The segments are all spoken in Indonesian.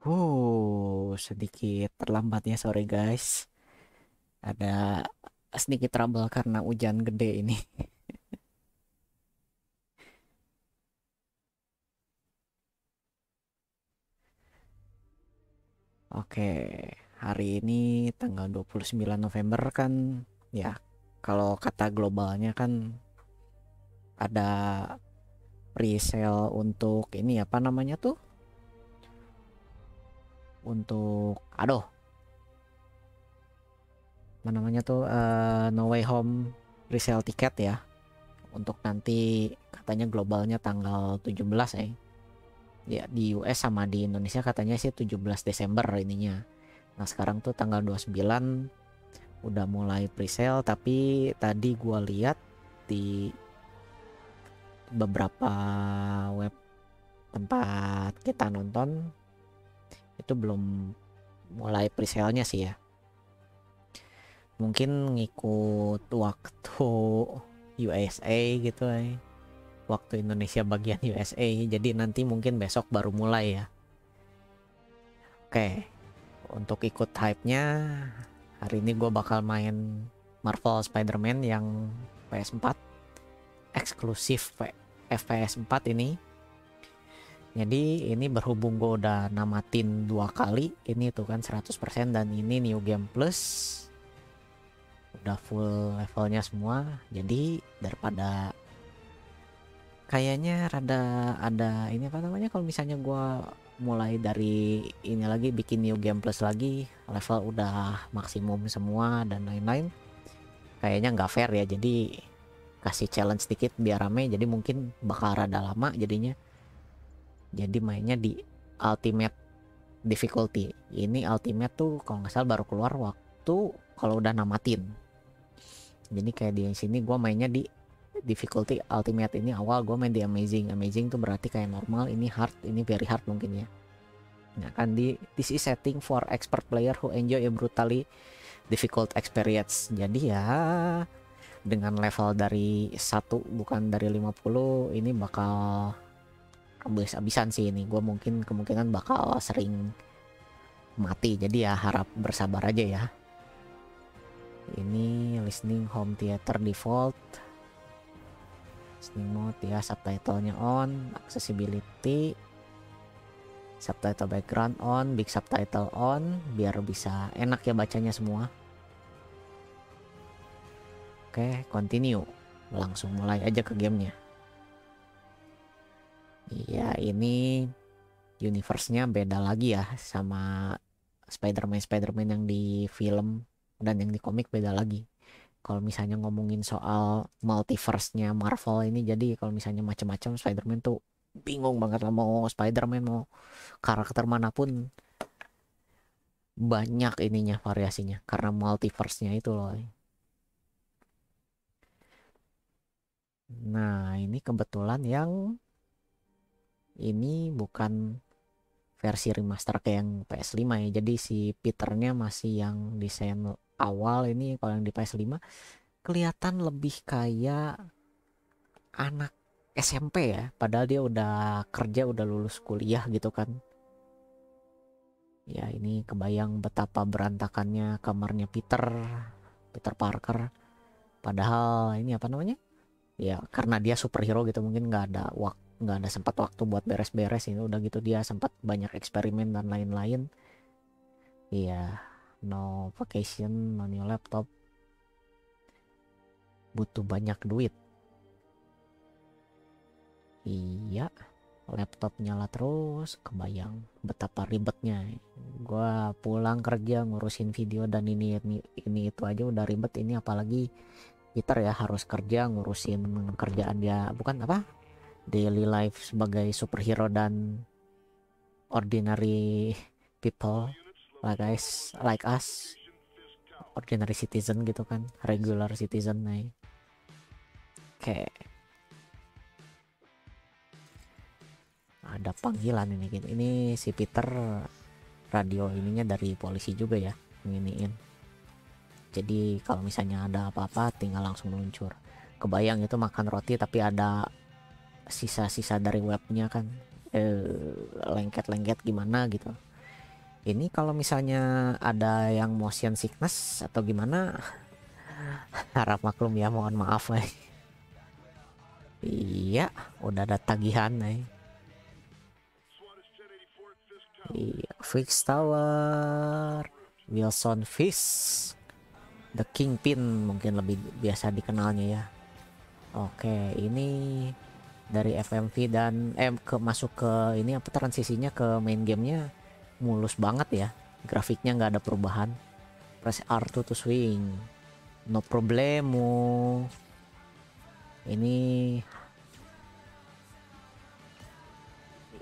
Wow, sedikit terlambat ya sore guys. Ada sedikit trouble karena hujan gede ini. Oke, hari ini tanggal 29 November kan ya kalau kata globalnya kan ada pre untuk ini apa namanya tuh? untuk aduh apa namanya tuh uh, No Way Home resale tiket ya untuk nanti katanya globalnya tanggal 17 ya. Eh. Ya di US sama di Indonesia katanya sih 17 Desember ininya. Nah, sekarang tuh tanggal 29 udah mulai presale tapi tadi gua lihat di beberapa web tempat kita nonton itu belum mulai presale-nya sih ya mungkin ngikut waktu USA gitu ya waktu Indonesia bagian USA jadi nanti mungkin besok baru mulai ya oke untuk ikut hype-nya hari ini gue bakal main Marvel Spider-Man yang PS4 eksklusif FPS 4 ini jadi ini berhubung gue udah namatin dua kali ini tuh kan 100% dan ini new game plus udah full levelnya semua jadi daripada kayaknya rada ada ini apa namanya kalau misalnya gue mulai dari ini lagi bikin new game plus lagi level udah maksimum semua dan lain-lain kayaknya nggak fair ya jadi kasih challenge sedikit biar rame jadi mungkin bakal rada lama jadinya jadi mainnya di ultimate difficulty ini ultimate tuh kalau nggak salah baru keluar waktu kalau udah namatin jadi kayak di sini gue mainnya di difficulty ultimate ini awal gue main di amazing amazing tuh berarti kayak normal ini hard ini very hard mungkin ya nah kan di this is setting for expert player who enjoy a brutally difficult experience jadi ya dengan level dari satu bukan dari 50 ini bakal abis-abisan sih ini gue mungkin kemungkinan bakal sering mati jadi ya harap bersabar aja ya ini listening home theater default listening mode ya subtitlenya on accessibility subtitle background on big subtitle on biar bisa enak ya bacanya semua oke continue langsung mulai aja ke gamenya Iya ini universe-nya beda lagi ya sama Spider-Man spider yang di film dan yang di komik beda lagi. Kalau misalnya ngomongin soal multiverse-nya Marvel ini jadi kalau misalnya macam-macam Spider-Man tuh bingung banget lah mau Spider-Man mau karakter manapun banyak ininya variasinya karena multiverse-nya itu loh. Nah, ini kebetulan yang ini bukan versi remaster kayak yang PS5 ya. Jadi si Peternya masih yang desain awal ini kalau yang di PS5 kelihatan lebih kayak anak SMP ya. Padahal dia udah kerja, udah lulus kuliah gitu kan. Ya ini kebayang betapa berantakannya kamarnya Peter, Peter Parker. Padahal ini apa namanya? Ya karena dia superhero gitu mungkin nggak ada waktu nggak ada sempat waktu buat beres-beres ini gitu. udah gitu dia sempat banyak eksperimen dan lain-lain iya -lain. no vacation no new laptop butuh banyak duit iya laptop nyala terus kebayang betapa ribetnya gue pulang kerja ngurusin video dan ini ini, ini itu aja udah ribet ini apalagi Peter ya harus kerja ngurusin kerjaan dia bukan apa daily life sebagai superhero dan ordinary people lah guys like us ordinary citizen gitu kan regular citizen nih oke okay. ada panggilan ini gitu ini si Peter radio ininya dari polisi juga ya nginiin jadi kalau misalnya ada apa-apa tinggal langsung meluncur kebayang itu makan roti tapi ada sisa-sisa dari webnya kan eh, lengket-lengket gimana gitu ini kalau misalnya ada yang motion sickness atau gimana harap maklum ya mohon maaf eh. iya udah ada tagihan eh. iya fix tower Wilson Fish The Kingpin mungkin lebih biasa dikenalnya ya Oke ini dari FMV dan eh ke masuk ke ini apa transisinya ke main gamenya mulus banget ya grafiknya nggak ada perubahan press R2 to swing no problemo ini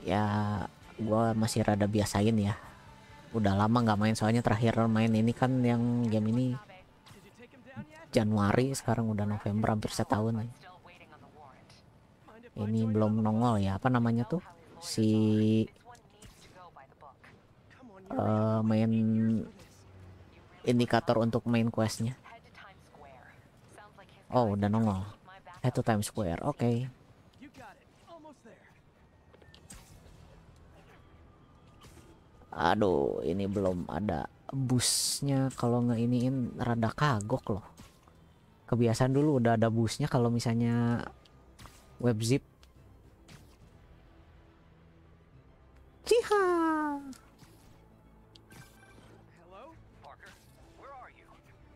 ya gua masih rada biasain ya udah lama nggak main soalnya terakhir main ini kan yang game ini Januari sekarang udah November hampir setahun lagi ini belum nongol ya apa namanya tuh si uh, main indikator untuk main questnya oh udah nongol head to Times Square oke okay. aduh ini belum ada busnya kalau nggak iniin rada kagok loh kebiasaan dulu udah ada busnya kalau misalnya web zip Yeehaw! Hello, Parker. Where are you?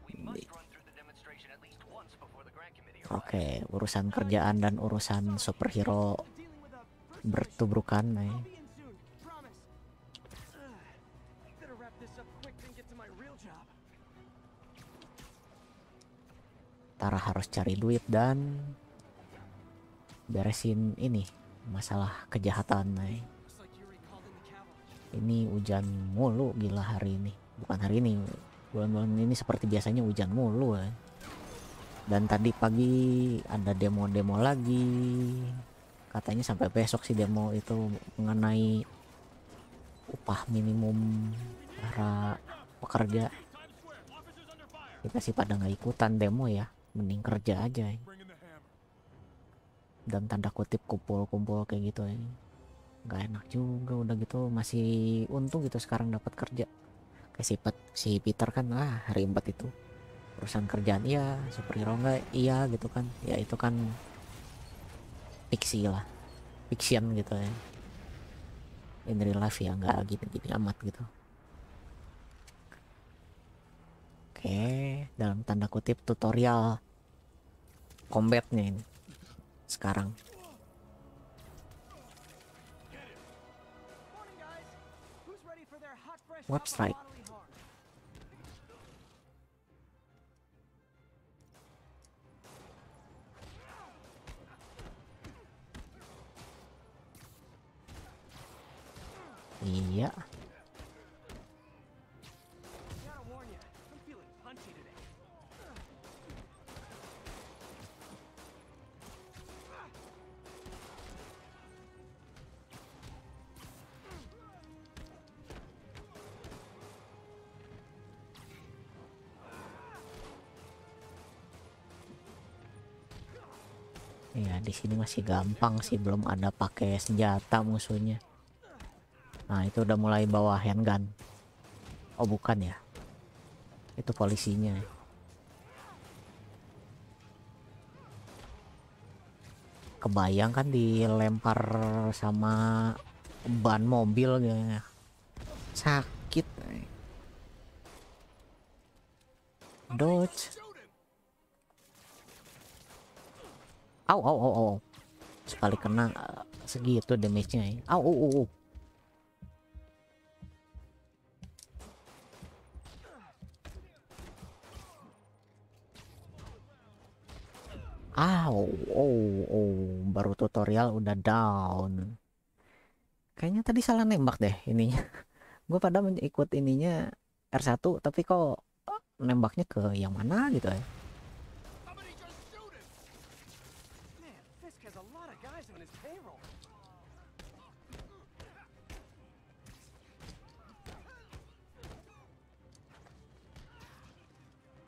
We must run through the demonstration at least once before the Grand committee arrives. Oke, okay, urusan kerjaan dan urusan superhero bertubrukan nih. Eh. Tara harus cari duit dan beresin ini masalah kejahatan nih. Eh ini hujan mulu gila hari ini bukan hari ini bulan-bulan ini seperti biasanya hujan mulu ya. dan tadi pagi ada demo-demo lagi katanya sampai besok sih demo itu mengenai upah minimum para pekerja kita sih pada nggak ikutan demo ya mending kerja aja ya. dan tanda kutip kumpul-kumpul kayak gitu ya nggak enak juga udah gitu masih untung gitu sekarang dapat kerja kayak si, Pet, si Peter kan lah hari empat itu urusan kerjaan iya superhero nggak iya gitu kan ya itu kan fiksi lah fiction gitu ya in real life ya nggak gini-gini amat gitu oke dalam tanda kutip tutorial combatnya ini sekarang website. Yeah. ya di sini masih gampang sih belum ada pakai senjata musuhnya nah itu udah mulai bawa handgun oh bukan ya itu polisinya kebayang kan dilempar sama ban mobil gitu sak Au au au au. Sekali kena eh, segitu damage-nya ya. Au au au. au. au oh, baru tutorial udah down. Kayaknya tadi salah nembak deh ininya. Gue pada ikut ininya R1 tapi kok eh, nembaknya ke yang mana gitu ya.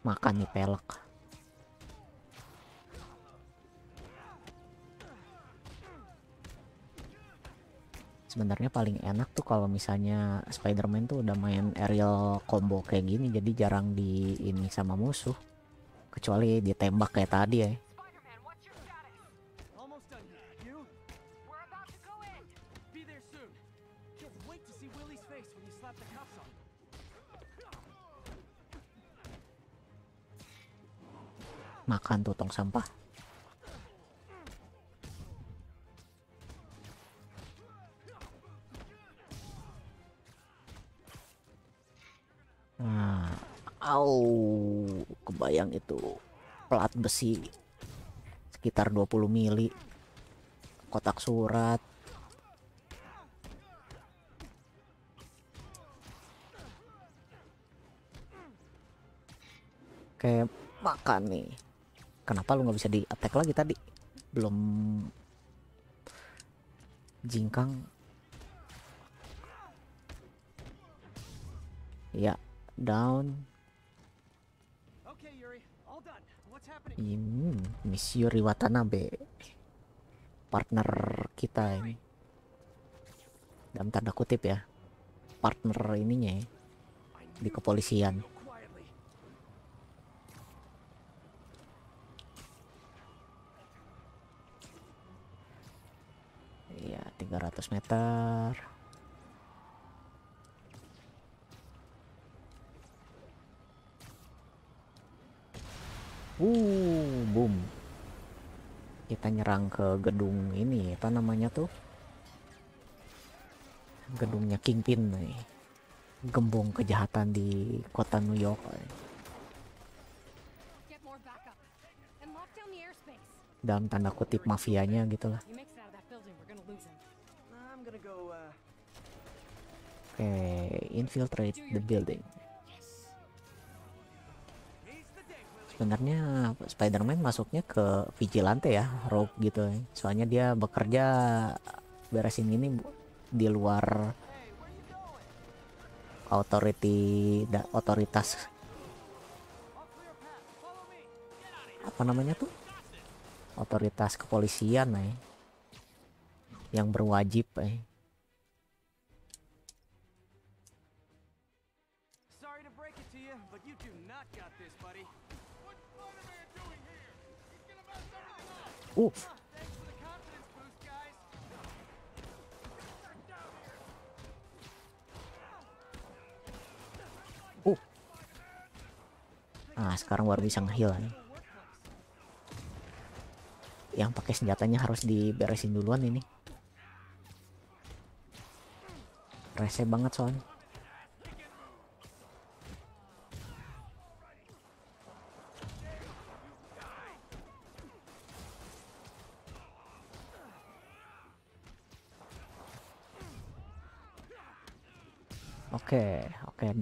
makan nih pelek sebenarnya paling enak tuh kalau misalnya Spider-Man tuh udah main aerial combo kayak gini jadi jarang di ini sama musuh kecuali ditembak kayak tadi ya makan tuh tong sampah nah au kebayang itu pelat besi sekitar 20 mili kotak surat Oke, makan nih kenapa lu nggak bisa di attack lagi tadi belum jingkang ya down ini Miss Yuri Watanabe partner kita ini dalam tanda kutip ya partner ininya ya, di kepolisian 300 meter uh boom kita nyerang ke gedung ini apa namanya tuh gedungnya Kingpin nih gembong kejahatan di kota New York dalam tanda kutip mafianya gitu lah okay, infiltrate the building. Sebenarnya Spider-Man masuknya ke vigilante ya, rogue gitu. Soalnya dia bekerja beresin ini di luar authority da, otoritas apa namanya tuh otoritas kepolisian eh yang berwajib eh Oh! Oh. Nah, sekarang baru bisa ngeheal nih. Yang pakai senjatanya harus diberesin duluan ini. Rese banget soalnya.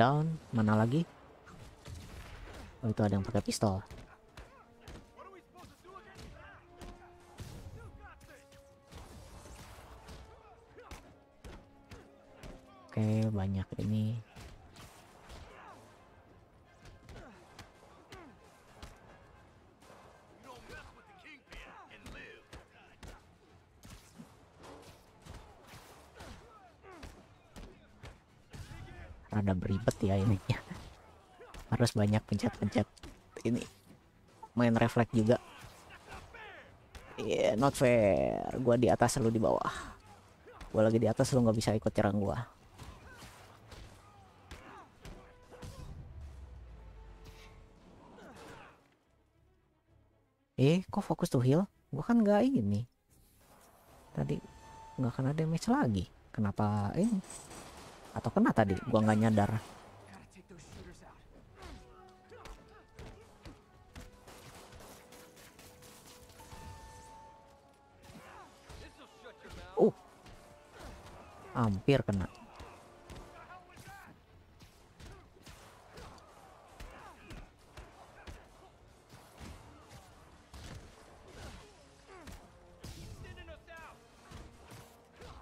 down. Mana lagi? Oh, itu ada yang pakai pistol. Oke, okay, banyak ini harus banyak pencet-pencet ini main refleks juga yeah, not fair gua di atas lu di bawah gua lagi di atas lu nggak bisa ikut cerang gua eh kok fokus tuh heal gua kan nggak ini tadi nggak ada damage lagi kenapa ini atau kena tadi gua nggak nyadar hampir kena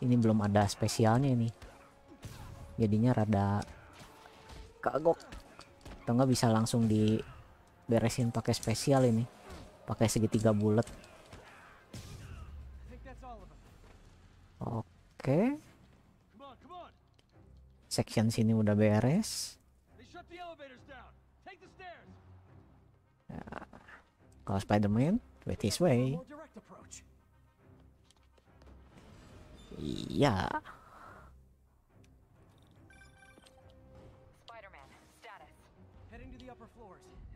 ini belum ada spesialnya ini jadinya rada kagok atau nggak bisa langsung diberesin pakai spesial ini pakai segitiga bulat section sini udah beres ya. kalau Spider-Man with his way iya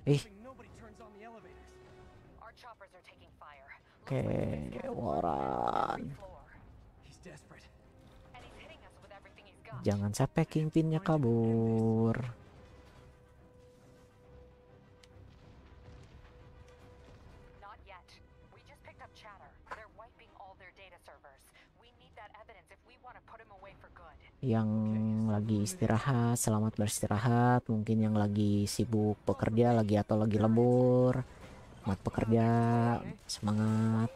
Ih. Eh. Oke, okay, Waran. Jangan sampai kingpinnya kabur. Yang lagi istirahat, selamat beristirahat. Mungkin yang lagi sibuk pekerja, lagi atau lagi lembur, mat pekerja, semangat.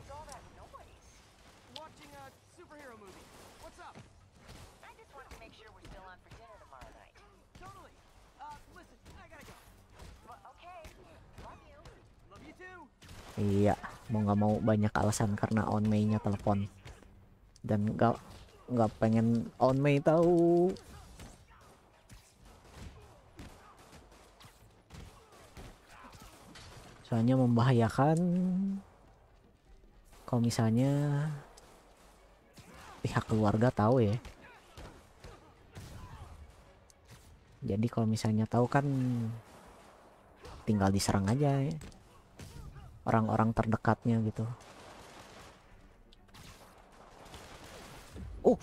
iya mau nggak mau banyak alasan karena on Mei-nya telepon dan nggak nggak pengen on Mei tahu soalnya membahayakan kalau misalnya pihak keluarga tahu ya jadi kalau misalnya tahu kan tinggal diserang aja ya orang-orang terdekatnya gitu. Uh,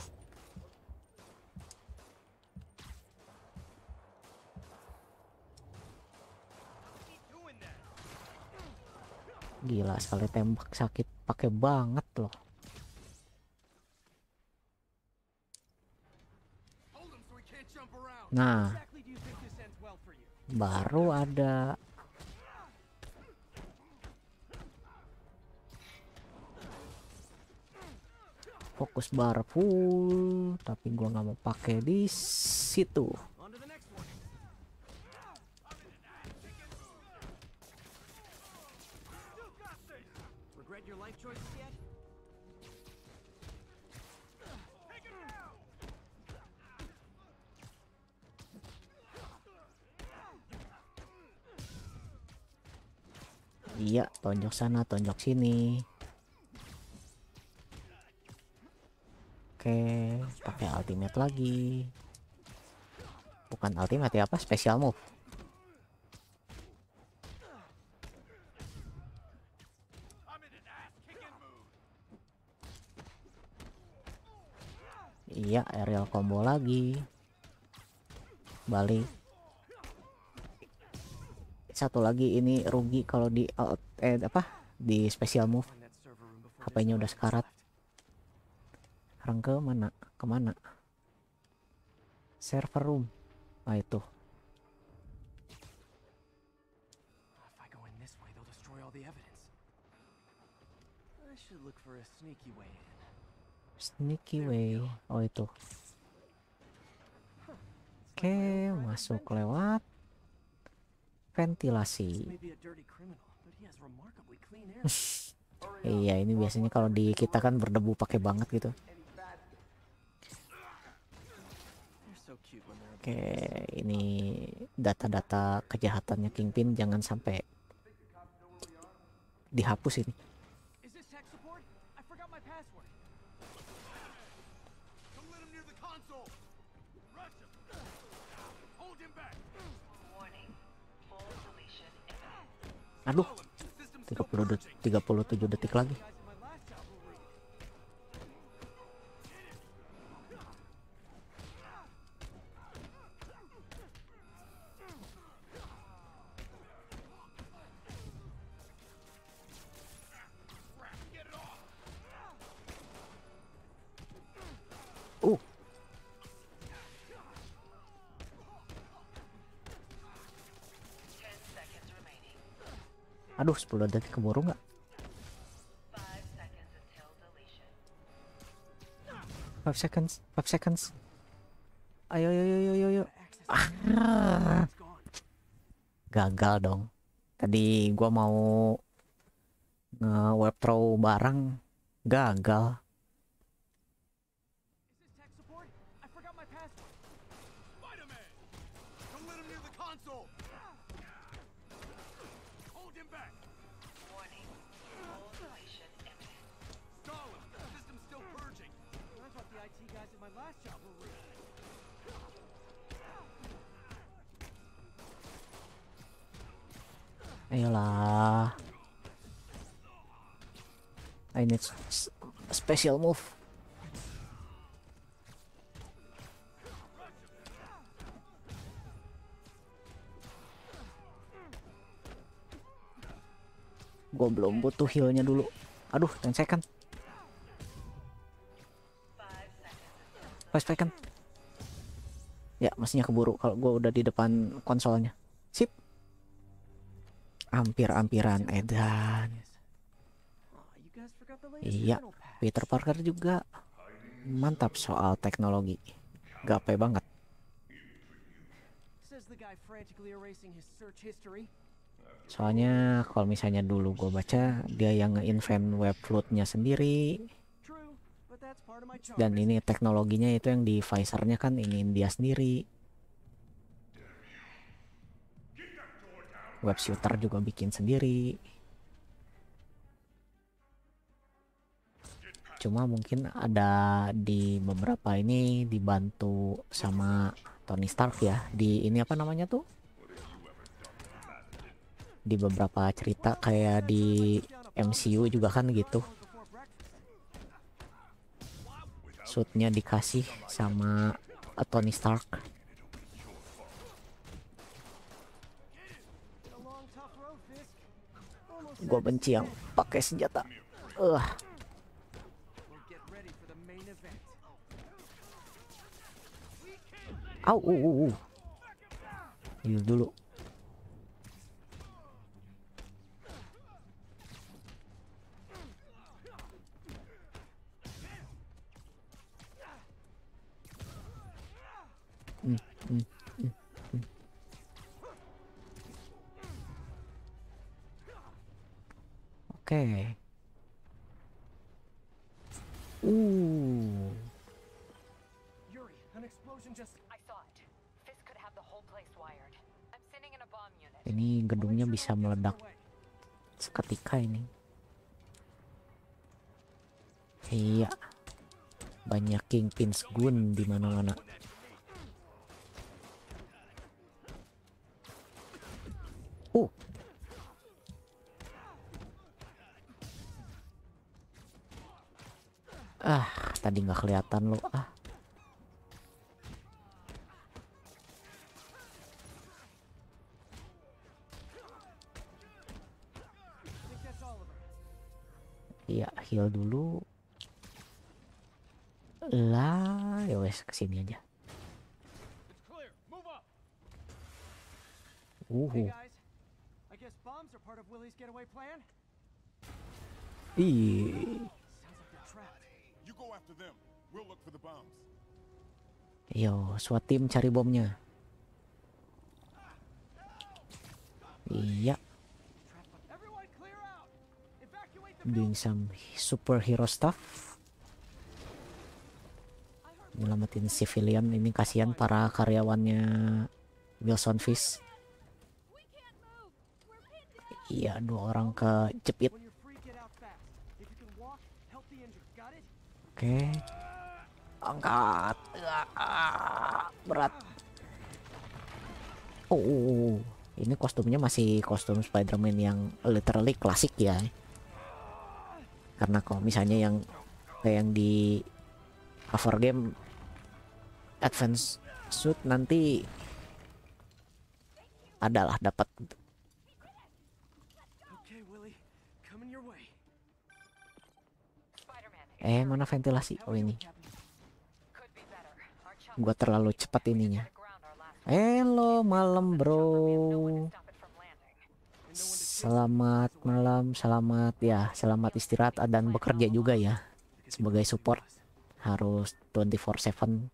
Gila, sekali tembak sakit pakai banget loh. Nah, baru ada fokus bar full tapi gua nggak mau pakai di situ Iya, tonjok sana, tonjok sini. oke pakai ultimate lagi bukan ultimate ya apa special move Iya, aerial combo lagi. Balik. Satu lagi ini rugi kalau di out eh apa? Di special move. HP-nya udah sekarat. Sekarang ke mana? Kemana? Server room. Ah itu. Sneaky way. Oh itu. Oke, masuk lewat ventilasi. iya, ini biasanya kalau di kita kan berdebu pakai banget gitu. Oke, ini data-data kejahatannya Kingpin jangan sampai dihapus ini aduh 30 de 37 detik lagi Aduh 10 detik keburu nggak? Five seconds, five seconds. Ayo, ayo, ayo, ayo, ayo. Ah. Gagal dong. Tadi gua mau nge-web throw barang, gagal. lah, I need special move. Gua belum butuh healnya dulu. Aduh, 10 second. Five second. Ya, masihnya keburu kalau gue udah di depan konsolnya. Sip ampir-ampiran Edan. Oh, iya, Peter Parker juga mantap soal teknologi. Gape banget. Soalnya kalau misalnya dulu gue baca dia yang nge-invent web flutnya sendiri. Dan ini teknologinya itu yang di pfizer kan ingin dia sendiri. web shooter juga bikin sendiri cuma mungkin ada di beberapa ini dibantu sama Tony Stark ya di ini apa namanya tuh di beberapa cerita kayak di MCU juga kan gitu shootnya dikasih sama Tony Stark Gue benci yang pakai senjata. Uh. Au, uh, uh, uh. Heal dulu. Hmm, hmm. Oke. Okay. Uh. Ini gedungnya bisa meledak seketika ini. Iya. Banyak kingpins gun di mana-mana. Oh. -mana. Uh. Ah, tadi nggak kelihatan lo. Ah. Iya, heal dulu. Lah, ya wes kesini aja. Uhu. Ih. Yo, SWAT tim cari bomnya. Iya. Doing some superhero stuff. Nyelamatin civilian. Ini kasihan para karyawannya Wilson Fish. Iya, dua orang kejepit. oke angkat berat oh, oh, oh ini kostumnya masih kostum Spider-Man yang literally klasik ya karena kalau misalnya yang kayak yang di cover game advance suit nanti adalah dapat Eh, mana ventilasi? Oh ini. Gua terlalu cepat ininya. Halo malam bro. Selamat malam, selamat ya, selamat istirahat dan bekerja juga ya. Sebagai support harus 24/7.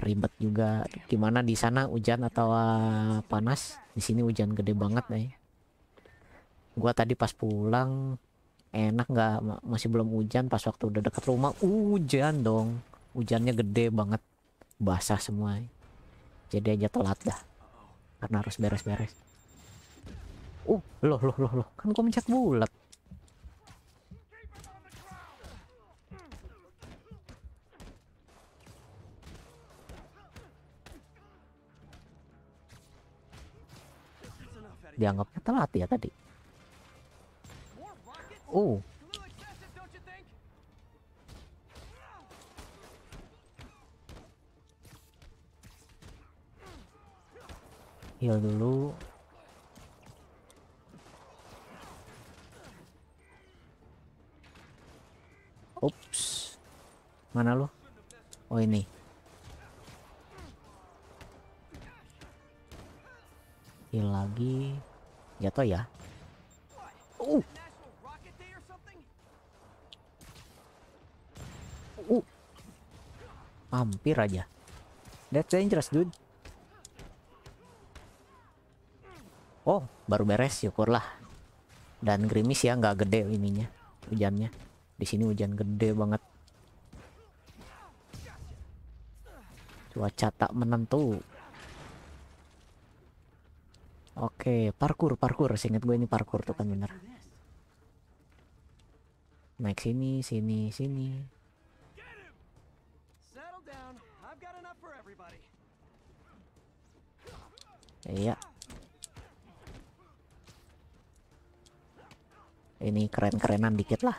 Ribet juga. Gimana di sana hujan atau eh, panas? Di sini hujan gede banget nih. Eh. Gua tadi pas pulang enak nggak masih belum hujan pas waktu udah dekat rumah hujan dong hujannya gede banget basah semua jadi aja telat dah karena harus beres-beres uh loh loh loh loh kan gue mencet bulat dianggapnya telat ya tadi Oh. Heal dulu. Ups. Mana lo? Oh ini. Heal lagi. Jatuh ya. Uh. Hampir aja. That's dangerous, dude. Oh, baru beres, syukurlah. Dan grimis ya, nggak gede ininya, hujannya. Di sini hujan gede banget. Cuaca tak menentu. Oke, parkur, parkur. Singkat gue ini parkur tuh kan bener. Naik sini, sini, sini. Iya. Ini keren-kerenan dikit lah.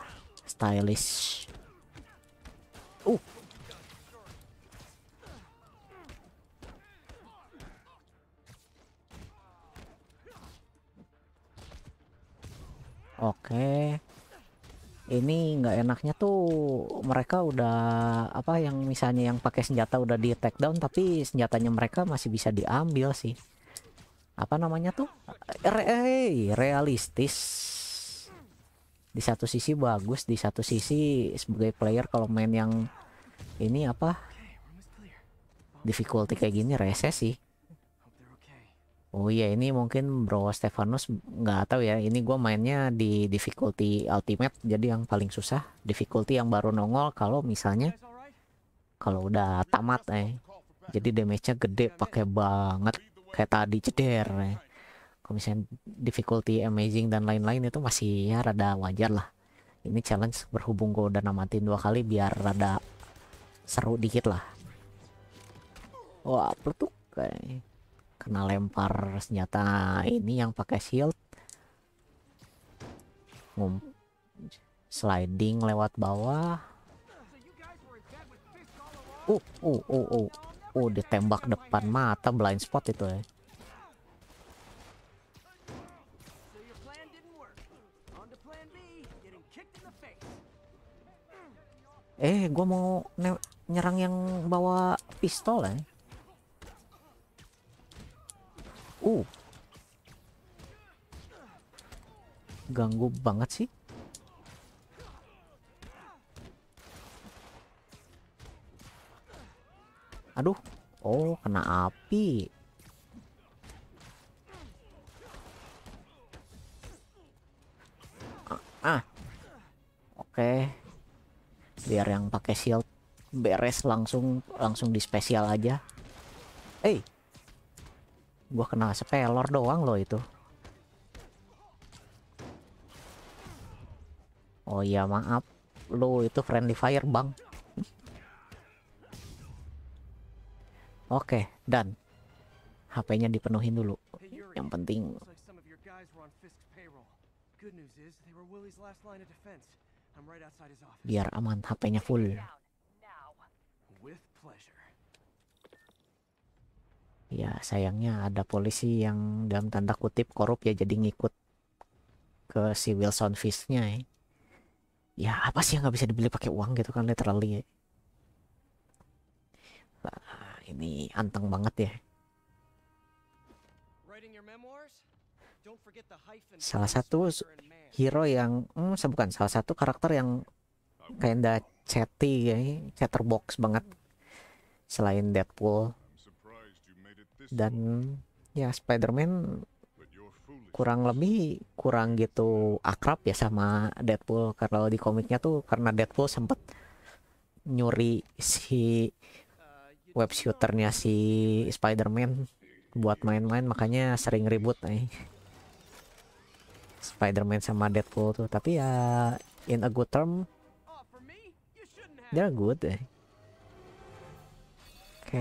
Stylish. Uh. Oke. ini nggak enaknya tuh mereka udah apa yang misalnya yang pakai senjata udah di takedown tapi senjatanya mereka masih bisa diambil sih apa namanya tuh re eh, iya, realistis di satu sisi bagus di satu sisi sebagai player kalau main yang ini apa difficulty kayak gini rese sih oh iya ini mungkin bro Stefanus nggak tahu ya ini gue mainnya di difficulty ultimate jadi yang paling susah difficulty yang baru nongol kalau misalnya kalau udah tamat eh jadi damage-nya gede pakai banget kayak tadi ceder kalau misalnya difficulty amazing dan lain-lain itu masih ya rada wajar lah ini challenge berhubung gue udah namatin dua kali biar rada seru dikit lah wah pelutuk kayak kena lempar senjata ini yang pakai shield Ngum sliding lewat bawah uh uh uh uh Oh, ditembak depan mata blind spot itu ya. Eh, gue mau nyerang yang bawa pistol ya. Uh. Ganggu banget sih. aduh oh kena api ah, ah. oke okay. biar yang pakai shield beres langsung langsung di spesial aja eh hey. gua kena sepelor doang loh itu oh iya maaf lo itu friendly fire bang Oke, dan HP-nya dipenuhin dulu. Yang penting. Biar aman HP-nya full. Ya, sayangnya ada polisi yang dalam tanda kutip korup ya jadi ngikut ke si Wilson Fish-nya ya. Eh. Ya, apa sih yang nggak bisa dibeli pakai uang gitu kan literally ya ini anteng banget ya salah satu hero yang hmm, bukan salah satu karakter yang kayak kayaknya chatty ya chatterbox banget selain Deadpool dan ya Spider-Man kurang lebih kurang gitu akrab ya sama Deadpool kalau di komiknya tuh karena Deadpool sempet nyuri si web shooternya si Spider-Man buat main-main makanya sering ribut nih. Eh. Spider-Man sama Deadpool tuh, tapi ya in a good term they're good. Eh. Oke.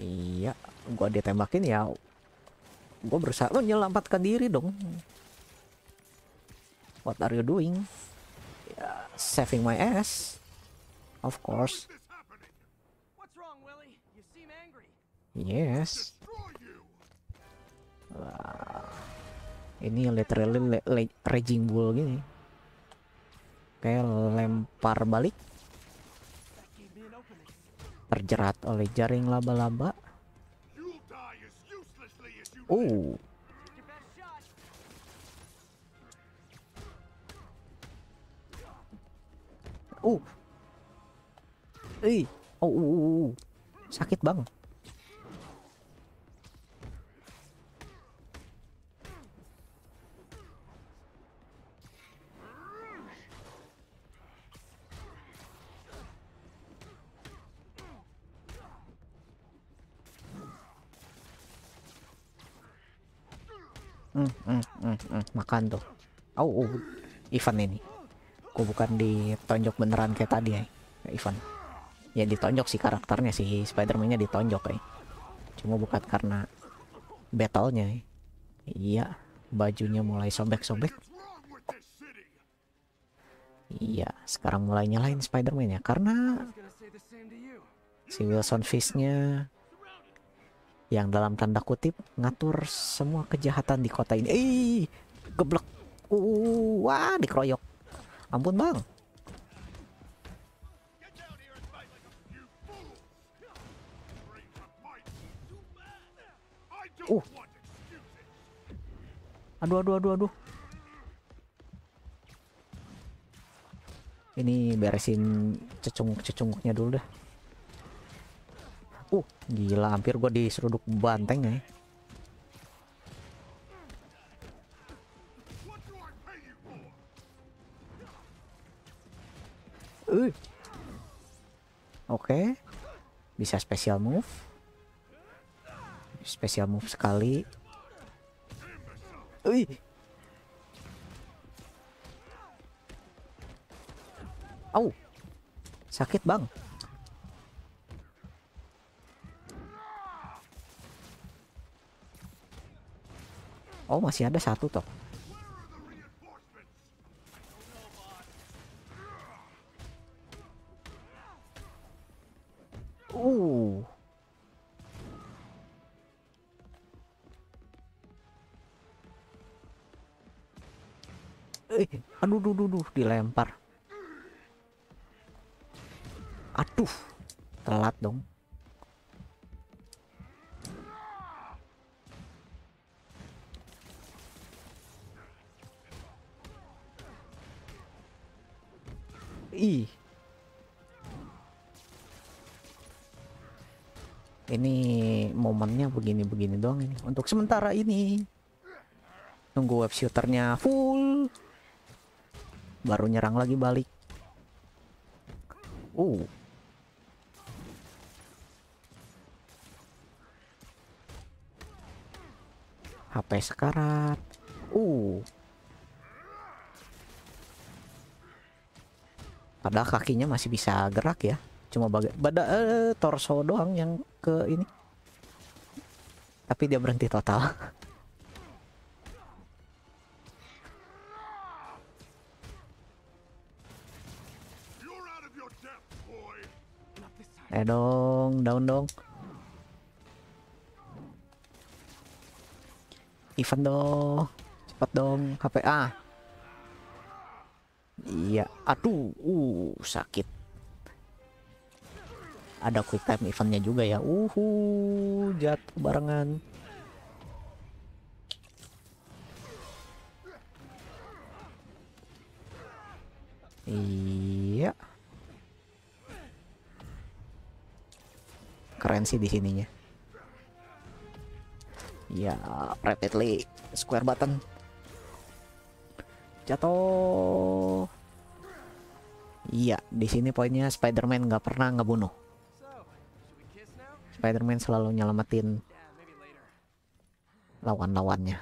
Iya, gua ditembakin ya. Gua berusaha oh, nyelamatkan diri dong. What are you doing? Yeah, saving my ass. Of course. Yes. Wah. Ini literally le le raging bull gini. Kayak lempar balik. Terjerat oleh jaring laba-laba. Oh. Uh. Ih. Oh, uh, uh, uh. uh. Sakit, Bang. Mm, mm, mm, mm. Makan tuh. Oh, oh. Ivan ini aku bukan ditonjok beneran kayak tadi ya Ivan ya ditonjok sih karakternya sih Spiderman-nya ditonjok ya cuma bukan karena battlenya ya. iya bajunya mulai sobek-sobek iya sekarang mulai nyalain Spiderman nya karena si Wilson nya yang dalam tanda kutip ngatur semua kejahatan di kota ini. Eh, geblek. Uh, wah, dikeroyok. Ampun bang. Uh. Aduh, aduh, aduh, aduh. Ini beresin cecunguk-cecunguknya dulu dah. Uh, gila hampir gue diseruduk banteng ya. Oke. Okay. Bisa special move. Special move sekali. Uy. Au. Sakit, Bang. Oh, masih ada satu toh. eh aduh aduh aduh, aduh dilempar aduh telat dong ih ini momennya begini-begini doang ini untuk sementara ini tunggu web shooternya full baru nyerang lagi balik uh HP sekarat uh padahal kakinya masih bisa gerak ya cuma baga bada eh, torso doang yang ke ini tapi dia berhenti total Eh dong, down dong. Ivan dong. Cepat dong KPA. Iya, aduh, uh, sakit. Ada quick time eventnya juga ya. Uhu, jatuh barengan. Iya. keren sih di sininya ya rapidly square button jatuh iya di sini poinnya Spider-Man nggak pernah ngebunuh Spider-Man selalu nyelamatin lawan-lawannya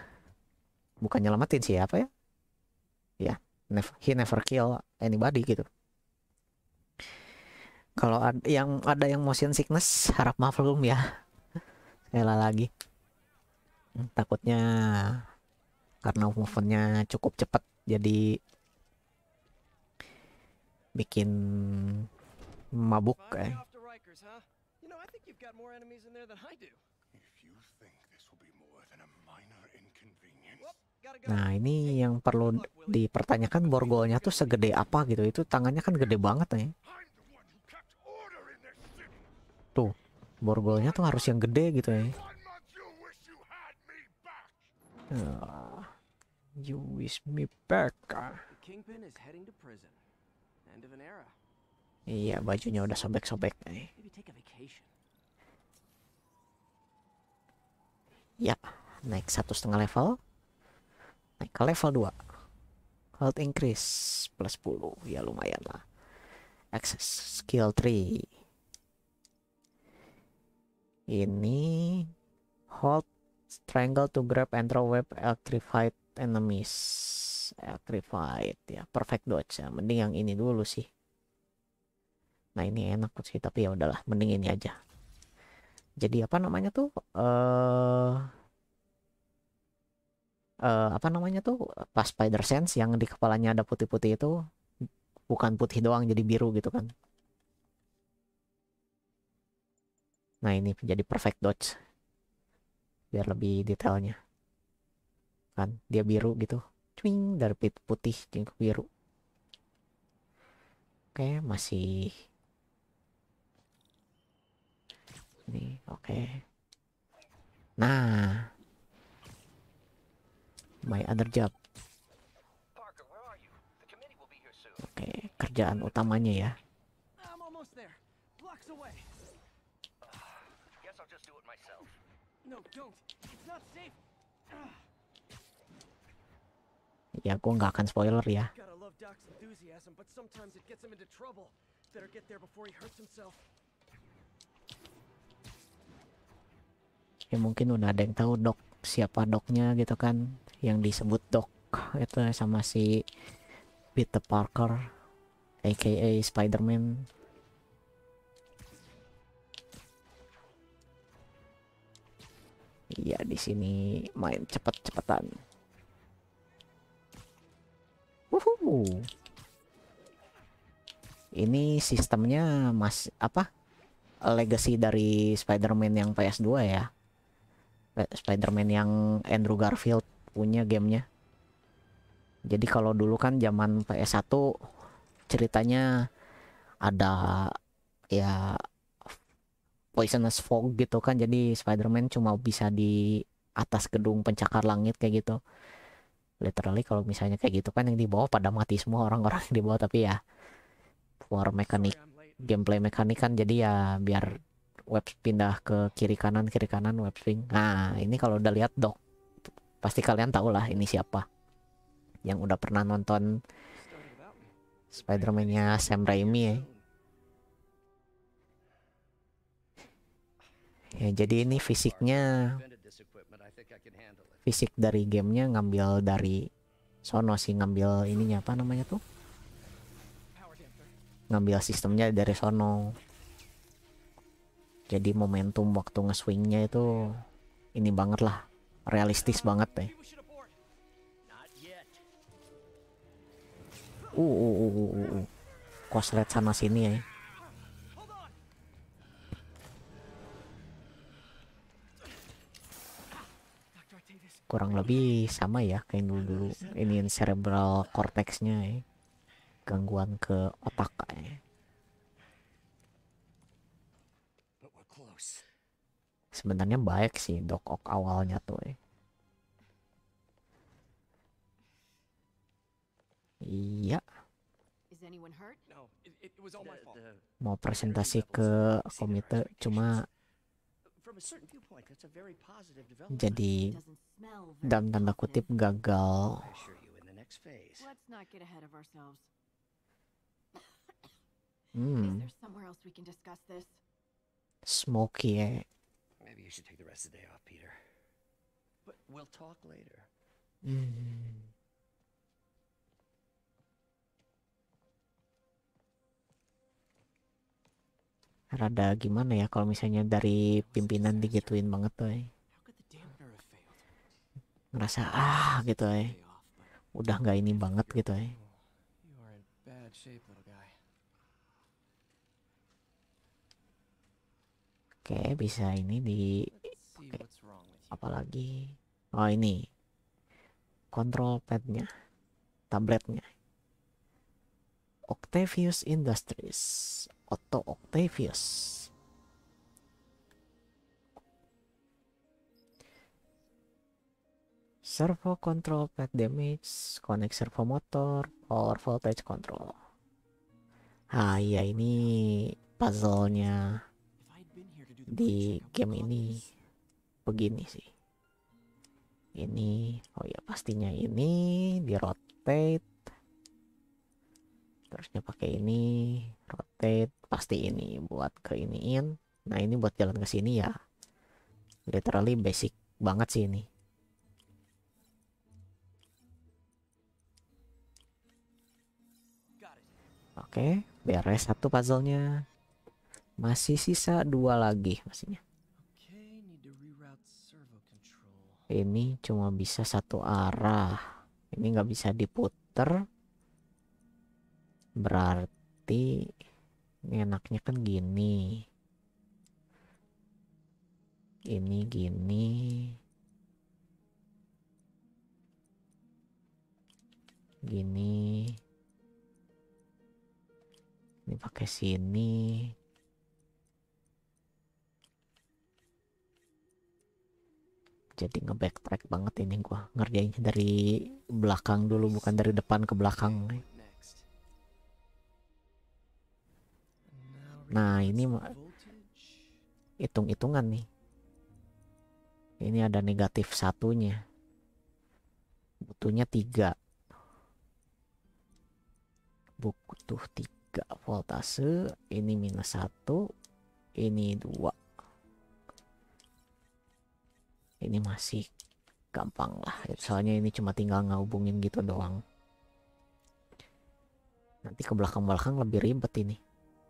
bukan nyelamatin siapa ya ya yeah, he never kill anybody gitu kalau ada yang ada yang motion sickness harap maklum ya sekali lagi hmm, takutnya karena movementnya cukup cepat jadi bikin mabuk eh. kayak Nah ini yang perlu dipertanyakan borgolnya tuh segede apa gitu Itu tangannya kan gede banget nih eh. borgolnya tuh harus yang gede gitu ya ah, you wish me back ah. iya bajunya udah sobek-sobek nih ya naik satu setengah level naik ke level 2 health increase plus 10 ya lumayan lah access skill 3 ini hold strangle to grab and throw web electrified enemies electrified ya perfect dodge ya mending yang ini dulu sih nah ini enak sih tapi ya udahlah mending ini aja jadi apa namanya tuh eh uh, uh, apa namanya tuh pas spider sense yang di kepalanya ada putih-putih itu bukan putih doang jadi biru gitu kan Nah ini jadi perfect dodge. Biar lebih detailnya. Kan dia biru gitu. Cuing dari putih jadi biru. Oke masih. Ini oke. Nah. My other job. Oke, kerjaan utamanya ya. Guess I'll just do it myself. No, don't. It's not safe. Ya, gue nggak akan spoiler ya. Ya mungkin udah ada yang tahu dok siapa doknya gitu kan yang disebut dok itu sama si Peter Parker aka Spider-Man Iya di sini main cepet-cepetan. Wuhu. Ini sistemnya mas apa? Legacy dari Spider-Man yang PS2 ya. Spider-Man yang Andrew Garfield punya gamenya. Jadi kalau dulu kan zaman PS1 ceritanya ada ya poisonous fog gitu kan jadi Spider-Man cuma bisa di atas gedung pencakar langit kayak gitu literally kalau misalnya kayak gitu kan yang di bawah pada mati semua orang-orang yang di bawah tapi ya war mekanik gameplay mekanik kan jadi ya biar web pindah ke kiri kanan kiri kanan web swing nah ini kalau udah lihat dok pasti kalian tau lah ini siapa yang udah pernah nonton Spider-Man-nya Sam Raimi ya Ya, jadi ini fisiknya fisik dari gamenya ngambil dari sono sih ngambil ininya apa namanya tuh ngambil sistemnya dari sono jadi momentum waktu ngeswingnya itu ini banget lah realistis banget deh ya. uh uh uh uh, uh. koslet uh. sana sini ya kurang lebih sama ya kayak dulu dulu ini yang cerebral cortexnya ya. gangguan ke otak ya. sebenarnya baik sih dokok awalnya tuh ya. iya mau presentasi ke komite cuma jadi dan tanda kutip gagal. Hmm. Smoky ya. Hmm. Rada gimana ya kalau misalnya dari pimpinan digituin banget tuh. Eh? Ya merasa ah gitu ya udah nggak ini banget gitu ya oke bisa ini di okay. apalagi oh ini kontrol padnya tabletnya Octavius Industries Otto Octavius servo control pad damage, connect servo motor, power voltage control. Ah iya ini puzzle-nya di game ini begini sih. Ini, oh ya pastinya ini di rotate. Terusnya pakai ini, rotate, pasti ini buat ke iniin. Nah ini buat jalan ke sini ya. Literally basic banget sih ini. Oke, beres satu puzzle-nya. Masih sisa dua lagi maksudnya. Ini cuma bisa satu arah. Ini nggak bisa diputer. Berarti ini enaknya kan gini. Ini gini. Gini ini pakai sini jadi nge-backtrack banget ini gua ngerjainnya dari belakang dulu bukan dari depan ke belakang nah ini hitung-hitungan nih ini ada negatif satunya butuhnya tiga butuh tiga 3 voltase ini minus satu ini dua ini masih gampang lah soalnya ini cuma tinggal ngehubungin gitu doang nanti ke belakang-belakang lebih ribet ini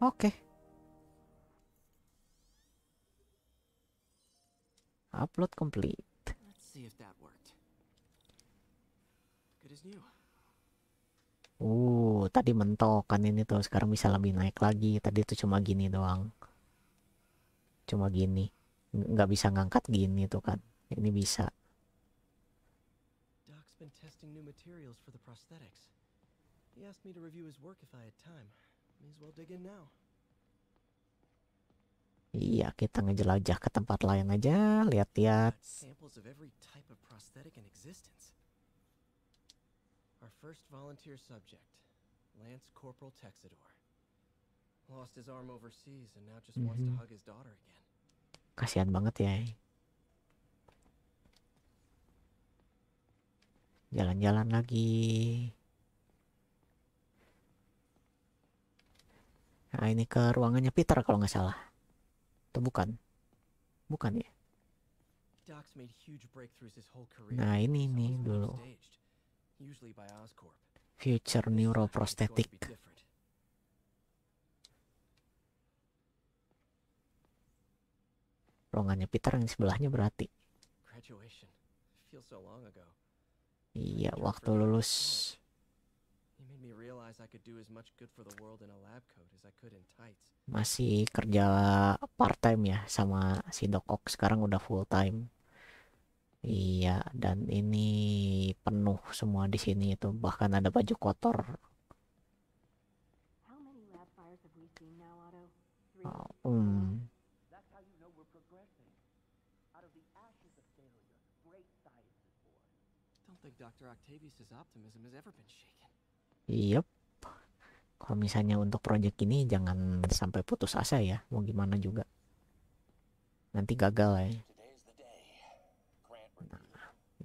oke okay. upload complete Uh, tadi mentok kan ini tuh sekarang bisa lebih naik lagi. Tadi tuh cuma gini doang. Cuma gini. Nggak bisa ngangkat gini tuh kan. Ini bisa. Iya, kita ngejelajah ke tempat lain aja, lihat-lihat. Samples Our first volunteer subject, Lance Corporal Texador. Lost his arm overseas and now just mm -hmm. wants to mm-hmm. hug his daughter again. Kasihan banget ya. Eh. Jalan-jalan lagi. Nah, ini ke ruangannya Peter kalau nggak salah. Atau bukan? Bukan ya? Nah, ini nih dulu. Future Neuroprosthetic. Ruangannya Peter yang sebelahnya berarti. Iya, waktu lulus. Masih kerja part time ya sama si Doc Ock sekarang udah full time. Iya, dan ini penuh semua di sini itu bahkan ada baju kotor. Oh, um. Yep. Kalau misalnya untuk project ini jangan sampai putus asa ya, mau gimana juga. Nanti gagal ya.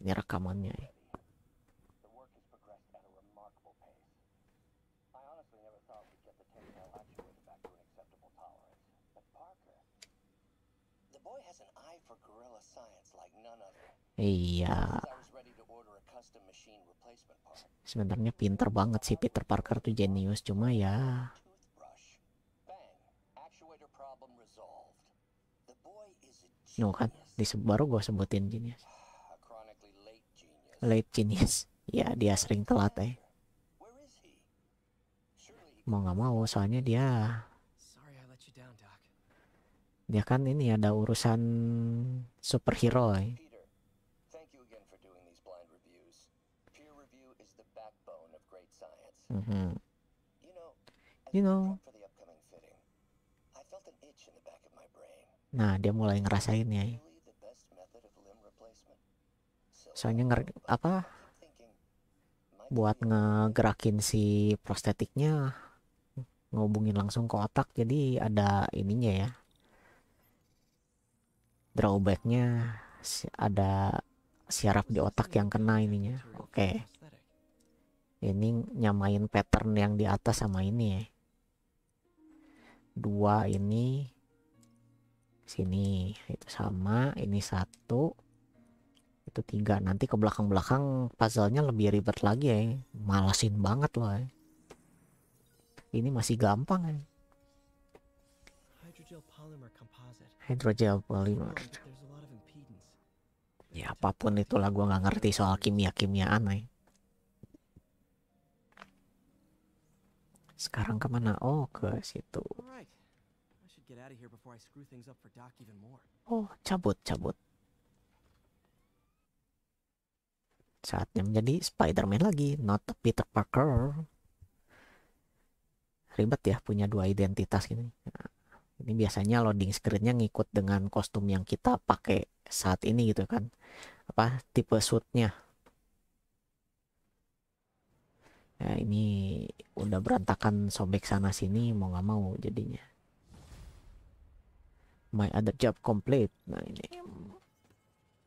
Ini rekamannya. Iya. Sebenarnya pinter banget sih Peter Parker tuh jenius cuma ya. Nuh kan, disebaru gue sebutin jenius late genius ya dia sering telat eh mau nggak mau soalnya dia dia kan ini ada urusan superhero eh. Mm -hmm. You know, Nah, dia mulai ngerasain ya. Eh soalnya nger apa buat ngegerakin si prostetiknya ngubungin langsung ke otak jadi ada ininya ya drawbacknya ada siarap di otak yang kena ininya oke okay. ini nyamain pattern yang di atas sama ini ya dua ini sini itu sama ini satu itu tiga nanti ke belakang belakang puzzlenya lebih ribet lagi ya malasin banget loh ya. ini masih gampang ya hydrogel polymer composite ya apapun itulah gue nggak ngerti soal kimia kimiaan ya sekarang kemana oh ke situ oh cabut cabut Saatnya menjadi Spider-Man lagi, not Peter Parker. Ribet ya punya dua identitas ini. Gitu. Nah, ini biasanya loading screennya ngikut dengan kostum yang kita pakai saat ini gitu kan. Apa tipe suitnya. Ya, ini udah berantakan sobek sana sini mau nggak mau jadinya. My other job complete. Nah ini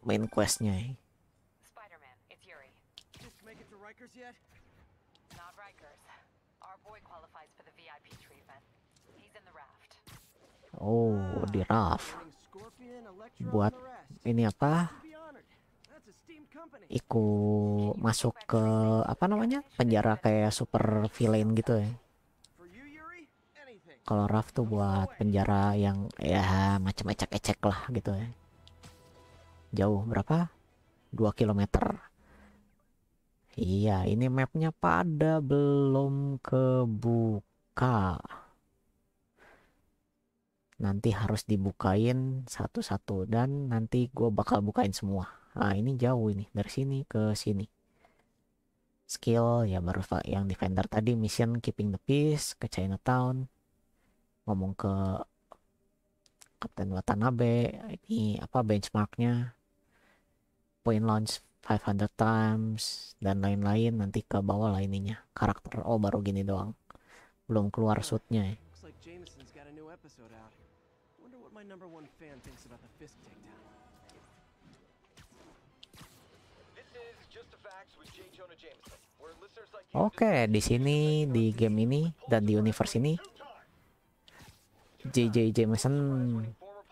main questnya ya. Oh, di Raf. Buat ini apa? Iku masuk ke apa namanya? Penjara kayak super villain gitu ya. Kalau Raf tuh buat penjara yang ya macam ecek-ecek lah gitu ya. Jauh berapa? 2 kilometer. Iya, ini mapnya pada belum kebuka nanti harus dibukain satu-satu dan nanti gue bakal bukain semua nah ini jauh ini dari sini ke sini skill ya baru yang defender tadi mission keeping the peace ke Chinatown ngomong ke Kapten Watanabe ini apa benchmarknya point launch 500 times dan lain-lain nanti ke bawah lah ininya karakter oh baru gini doang belum keluar shootnya ya my number one fan thinks about the Fisk takedown. Oke, di sini di game ini dan di universe ini JJ Jameson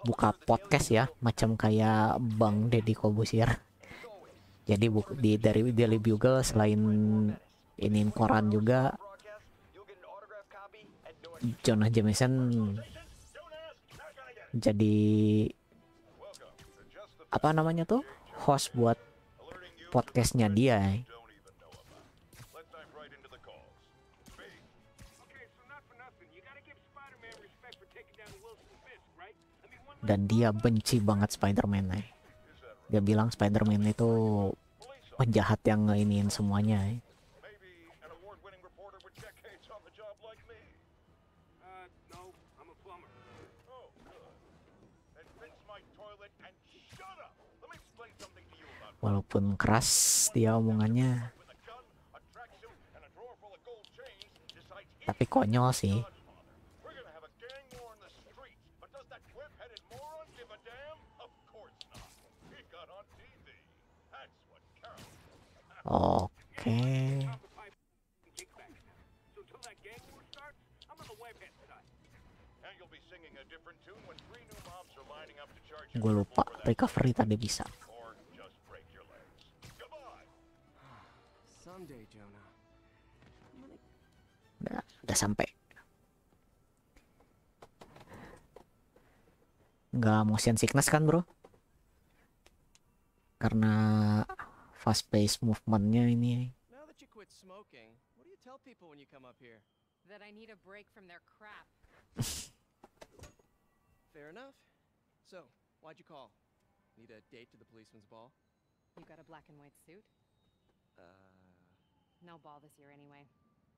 buka podcast ya, macam kayak Bang Deddy Kobusir. Jadi di dari Daily Bugle selain ini koran juga Jonah Jameson jadi apa namanya tuh host buat podcastnya dia eh. dan dia benci banget Spider-Man eh. Dia bilang Spider-Man itu penjahat yang ngeiniin semuanya eh. walaupun keras dia omongannya tapi konyol sih Oke. Okay. Gue lupa recovery tadi bisa. udah sampai nggak motion sickness kan bro karena fast pace movementnya ini Fair you got a black and white suit? Uh... No ball this year anyway.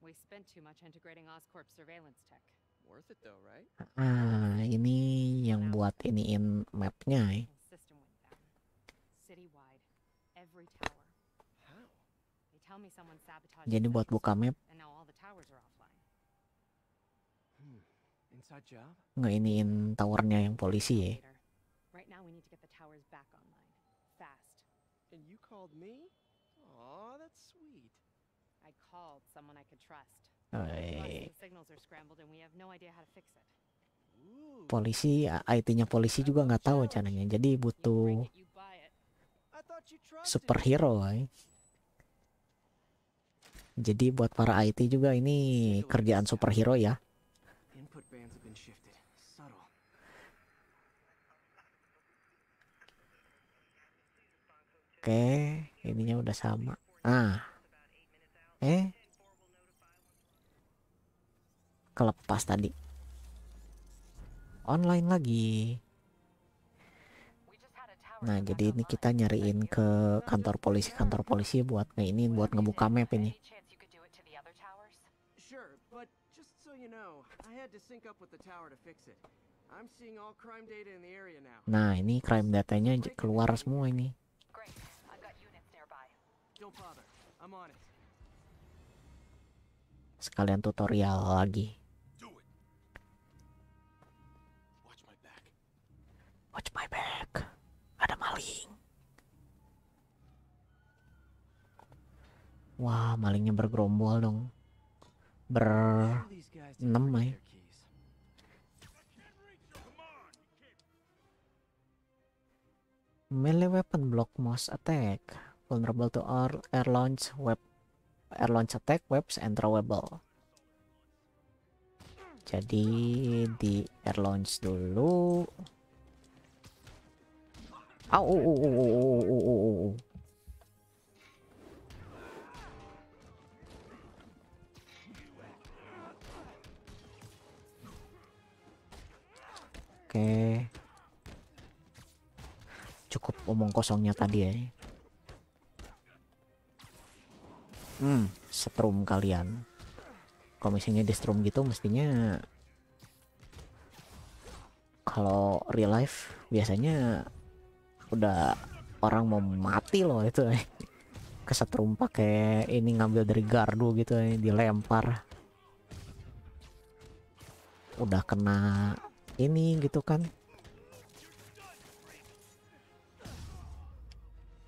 We spent too much integrating Oscorp surveillance tech. Worth it though, right? Ah, ini yang buat iniin mapnya. Eh. System went down. Citywide, every tower. How? They tell me someone sabotaged. Jadi buat buka map. And now all the towers are offline. Hmm. Inside job? Nggak iniin towernya yang polisi ya. Right now we need to get the towers back online. Fast. And you called me? Aw, that's sweet. I called someone I could trust. Polisi, IT-nya polisi juga nggak tahu caranya. Jadi butuh superhero. Eh. Jadi buat para IT juga ini kerjaan superhero ya. Oke, ininya udah sama. Ah eh kelepas tadi online lagi nah jadi ini kita nyariin ke kantor polisi kantor polisi buat nah ini buat ngebuka map ini nah ini crime datanya keluar semua ini sekalian tutorial lagi watch my back ada maling wah malingnya bergerombol dong ber enam ya melee weapon block most attack vulnerable to air, air launch weapon air launch attack, webs, and throwable. Jadi di air launch dulu. Au, oh, oh, oh, oh, oh, oh, oh. Oke. Cukup omong kosongnya tadi ya. hmm setrum kalian Komisinya di strum gitu mestinya kalau real life biasanya udah orang mau mati loh itu kesetrum pakai ini ngambil dari gardu gitu dilempar udah kena ini gitu kan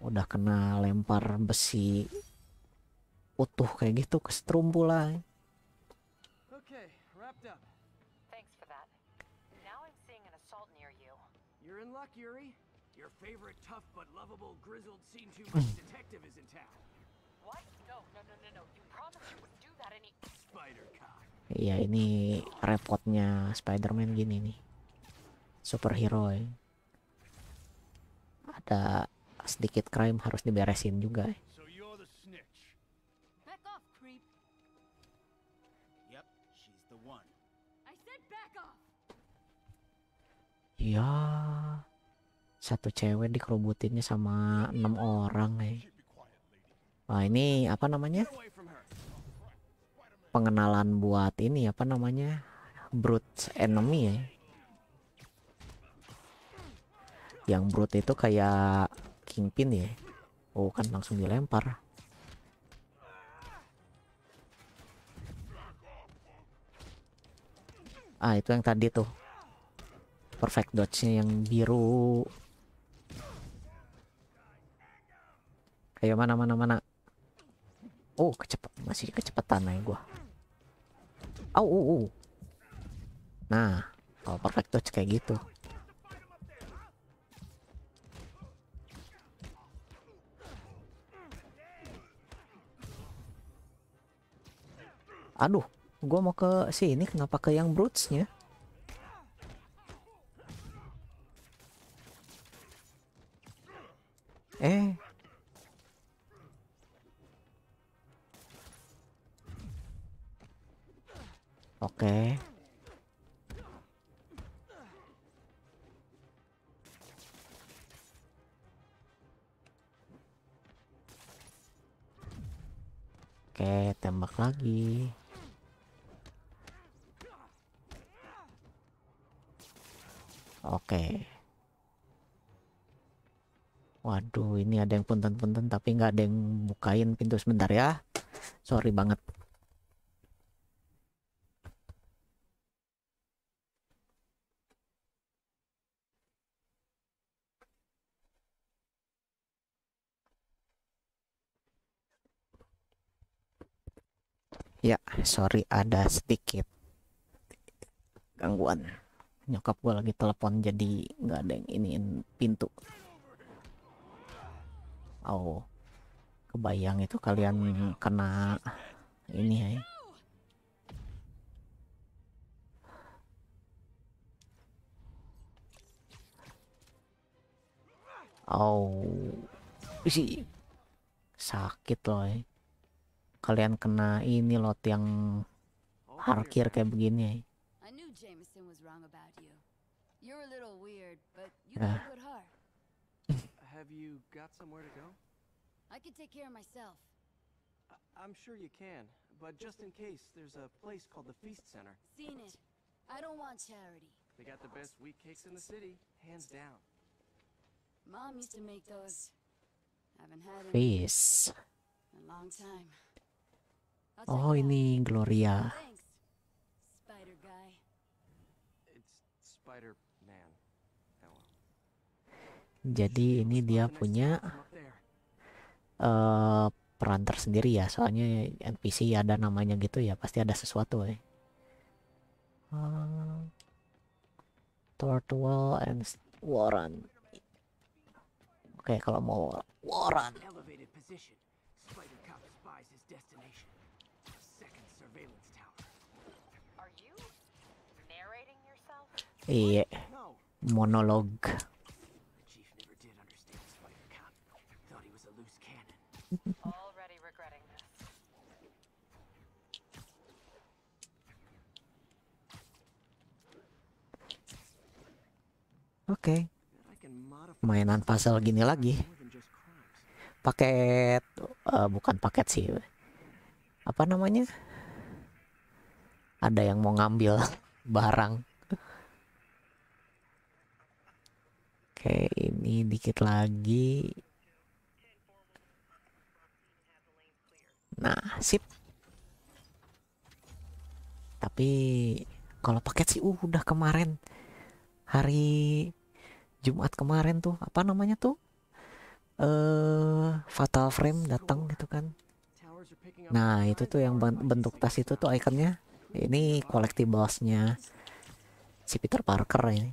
udah kena lempar besi utuh kayak gitu ke strum pula Iya, ini repotnya Spider-Man gini nih. Superhero ya. Ada sedikit crime harus diberesin juga ya. Iya. Satu cewek dikerubutinnya sama enam orang nih eh. Wah ini apa namanya? Pengenalan buat ini apa namanya? Brute enemy ya. Yang brute itu kayak kingpin ya. Oh kan langsung dilempar. Ah itu yang tadi tuh perfect dodge-nya yang biru ayo mana mana mana oh kecepat masih kecepatan nih gua oh, oh, oh. nah kalau perfect dodge kayak gitu aduh gua mau ke sini kenapa ke yang brutes-nya Eh. Oke. Oke, tembak lagi. Oke. Okay. Waduh, ini ada yang punten-punten tapi nggak ada yang bukain pintu sebentar ya. Sorry banget. Ya, sorry ada sedikit gangguan. Nyokap gue lagi telepon jadi nggak ada yang iniin pintu. Oh, kebayang itu kalian kena ini ya. Oh, isi sakit loh. Ya. Kalian kena ini lot yang parkir kayak begini. Ya. Have you got somewhere to go? I can take care of myself. I am sure you can, but just in case, there's a place called the Feast Center. Seen it. I don't want charity. They got the best wheat cakes in the city, hands down. Mom used to make those. Haven't had Feast. A long time. Oh, ini Gloria. Thanks, Spider guy. It's Spider jadi ini dia punya uh, peran tersendiri ya soalnya NPC ada namanya gitu ya pasti ada sesuatu ya. Uh, Tortwell and Warren oke okay, kalau mau Warren Iya, monolog. Oke. Okay. Mainan puzzle gini lagi. Paket uh, bukan paket sih. Apa namanya? Ada yang mau ngambil barang. Oke, okay, ini dikit lagi. Nah, sip. Tapi kalau paket sih uh, udah kemarin hari Jumat kemarin tuh apa namanya tuh? Eh uh, Fatal Frame datang gitu kan. Nah, itu tuh yang bentuk tas itu tuh ikonnya. Ini collectibles-nya si Peter Parker ini.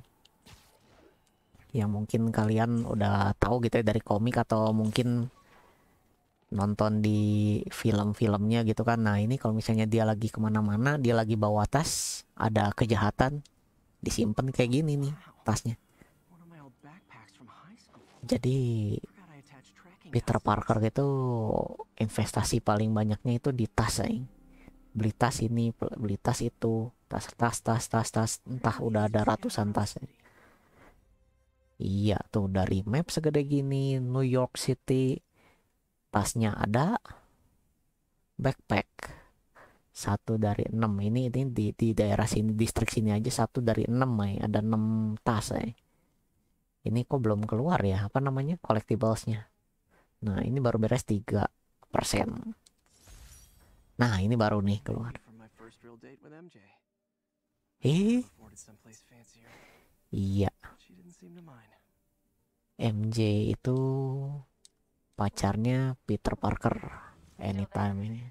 Yang mungkin kalian udah tahu gitu ya dari komik atau mungkin nonton di film-filmnya gitu kan nah ini kalau misalnya dia lagi kemana-mana dia lagi bawa tas ada kejahatan disimpan kayak gini nih tasnya jadi Peter Parker gitu investasi paling banyaknya itu di tas saya beli tas ini beli tas itu tas tas tas tas tas entah udah ada ratusan tas Iya tuh dari map segede gini New York City tasnya ada backpack satu dari enam ini ini di, di daerah sini distrik sini aja satu dari enam eh. ada enam tas eh. ini kok belum keluar ya apa namanya collectiblesnya nah ini baru beres tiga persen nah ini baru nih keluar eh iya MJ itu pacarnya Peter Parker anytime ini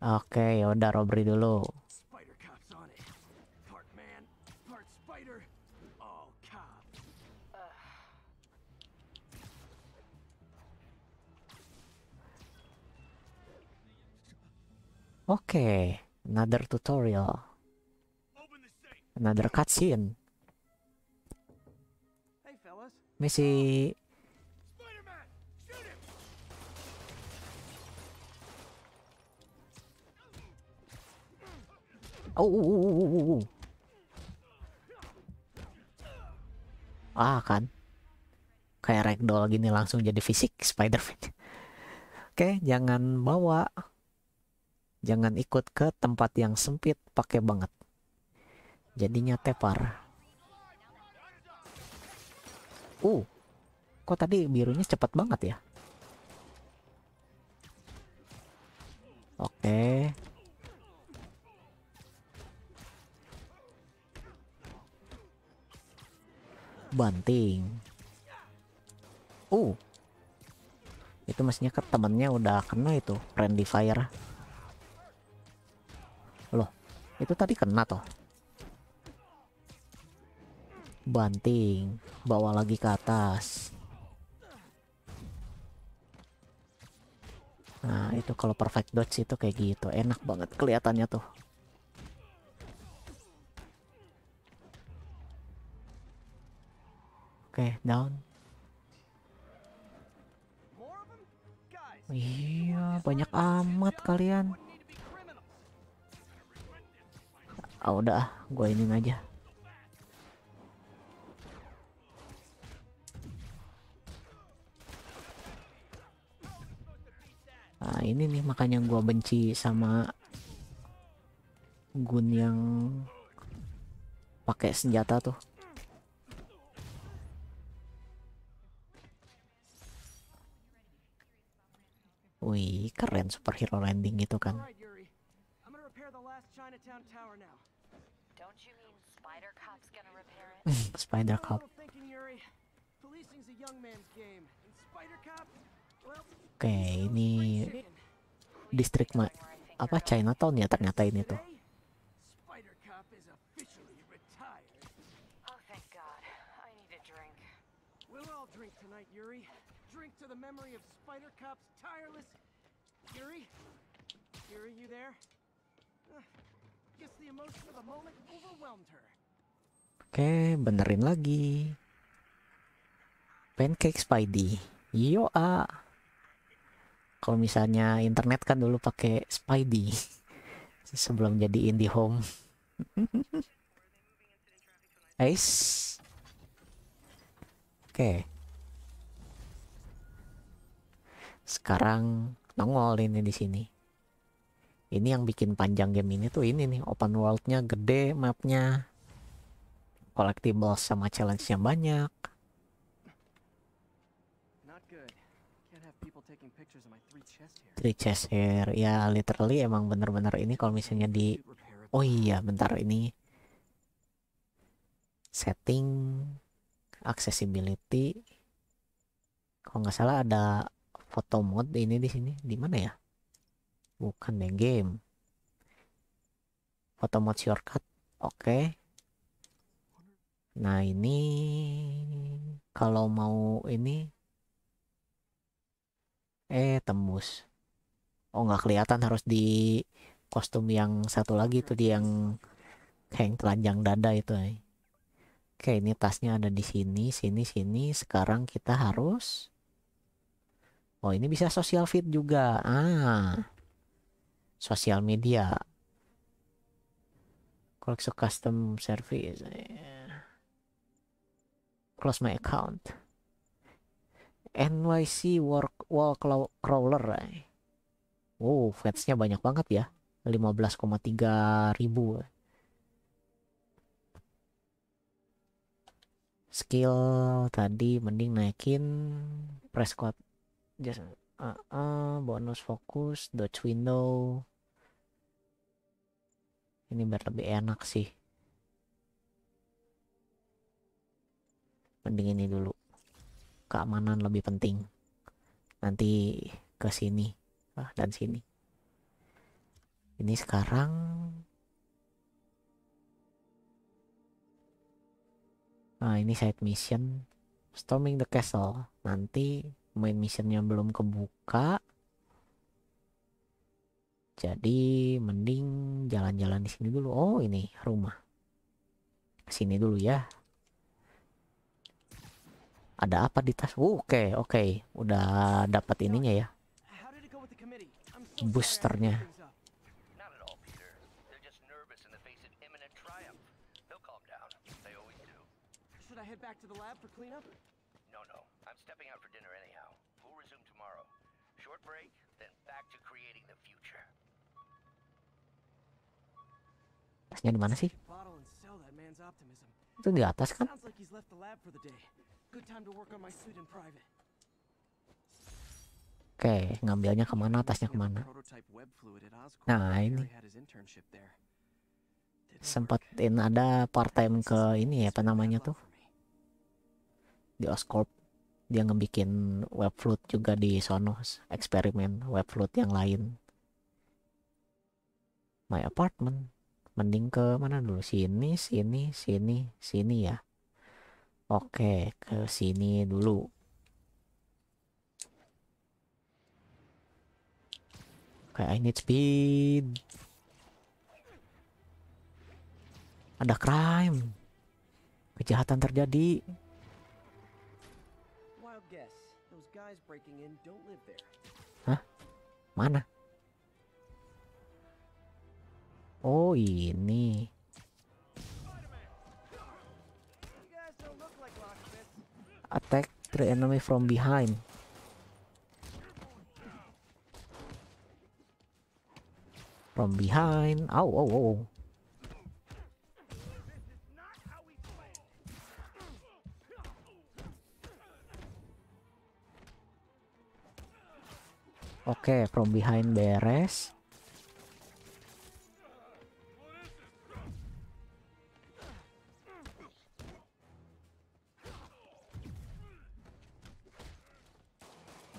oke okay, ya udah robbery dulu Oke, okay, another tutorial. Another cutscene. Misi Oh, Ah kan. Kayak ragdoll gini langsung jadi fisik Spider-Man. Oke, jangan bawa. Jangan ikut ke tempat yang sempit pakai banget. Jadinya tepar. Uh. Kok tadi birunya cepat banget ya? Oke. Okay. banting uh itu mestinya ke temennya udah kena itu friendly fire loh itu tadi kena toh banting bawa lagi ke atas nah itu kalau perfect dodge itu kayak gitu enak banget kelihatannya tuh Okay, down. Iya, banyak amat kalian. Ah, udah, gue ini aja. Nah, ini nih makanya gue benci sama gun yang pakai senjata tuh. Wih, keren superhero landing gitu kan. Spider Cop. Oke, okay, ini distrik apa Chinatown ya ternyata ini tuh. Oke, benerin lagi. Pancake Spidey. Yo ah. Kalau misalnya internet kan dulu pakai Spidey sebelum jadi Indie Home. Ace. Oke. Sekarang nongol ini di sini ini yang bikin panjang game ini tuh ini nih open worldnya gede mapnya collectibles sama challenge-nya banyak three chest here. ya literally emang bener-bener ini kalau misalnya di oh iya bentar ini setting accessibility kalau nggak salah ada foto mode ini di sini di mana ya bukan deh ya, game foto mode shortcut oke okay. nah ini kalau mau ini eh tembus oh nggak kelihatan harus di kostum yang satu lagi itu di yang kayak telanjang dada itu eh. oke ini tasnya ada di sini sini sini sekarang kita harus Oh ini bisa social feed juga. Ah, social media. Koleksi custom service. Close my account. NYC work wall crawler. Wow, eh. oh, fansnya banyak banget ya. 15,3 ribu. Skill tadi mending naikin press code just uh, uh, bonus fokus dodge window ini biar lebih enak sih mending ini dulu keamanan lebih penting nanti ke sini ah, dan sini ini sekarang nah ini side mission storming the castle nanti main missionnya belum kebuka jadi mending jalan-jalan di sini dulu oh ini rumah sini dulu ya ada apa di tas oke uh, oke okay, okay. udah dapat ininya ya boosternya back to the lab for cleanup? Tasnya di mana sih? Itu di atas kan? Oke, okay, ngambilnya kemana? Tasnya kemana? Nah ini sempetin ada part time ke ini ya apa namanya tuh di Oscorp dia ngebikin web flute juga di Sonos, eksperimen web flute yang lain my apartment mending ke mana dulu sini sini sini sini ya oke ke sini dulu Oke, I need speed. Ada crime. Kejahatan terjadi. Hah? Mana? Oh ini. Attack the enemy from behind. From behind. Ow, ow, ow. Oke, okay, from behind beres.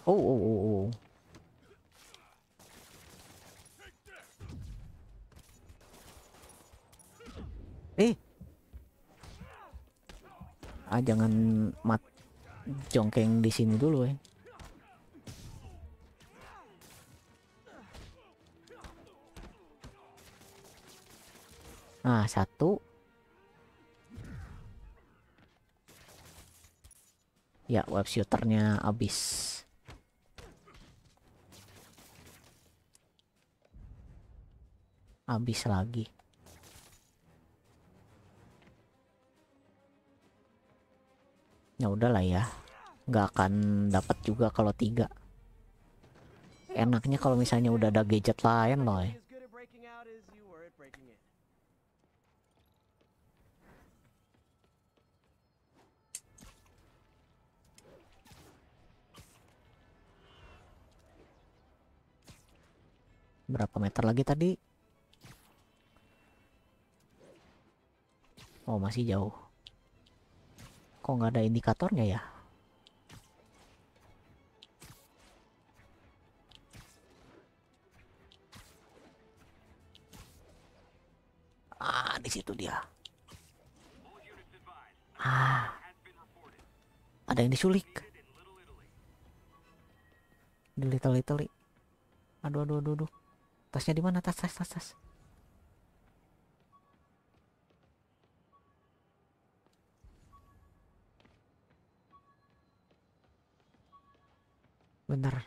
Oh, oh, oh, oh, oh. Eh. Ah, jangan mat jongkeng di sini dulu, eh. Nah, satu. Ya, web shooternya habis. habis lagi ya udahlah ya nggak akan dapat juga kalau tiga enaknya kalau misalnya udah ada gadget lain loh berapa meter lagi tadi Oh masih jauh. Kok nggak ada indikatornya ya? Ah di situ dia. Ah ada yang disulik. di Little Italy. Aduh aduh aduh aduh. Tasnya di mana? Tas tas tas tas. Bentar.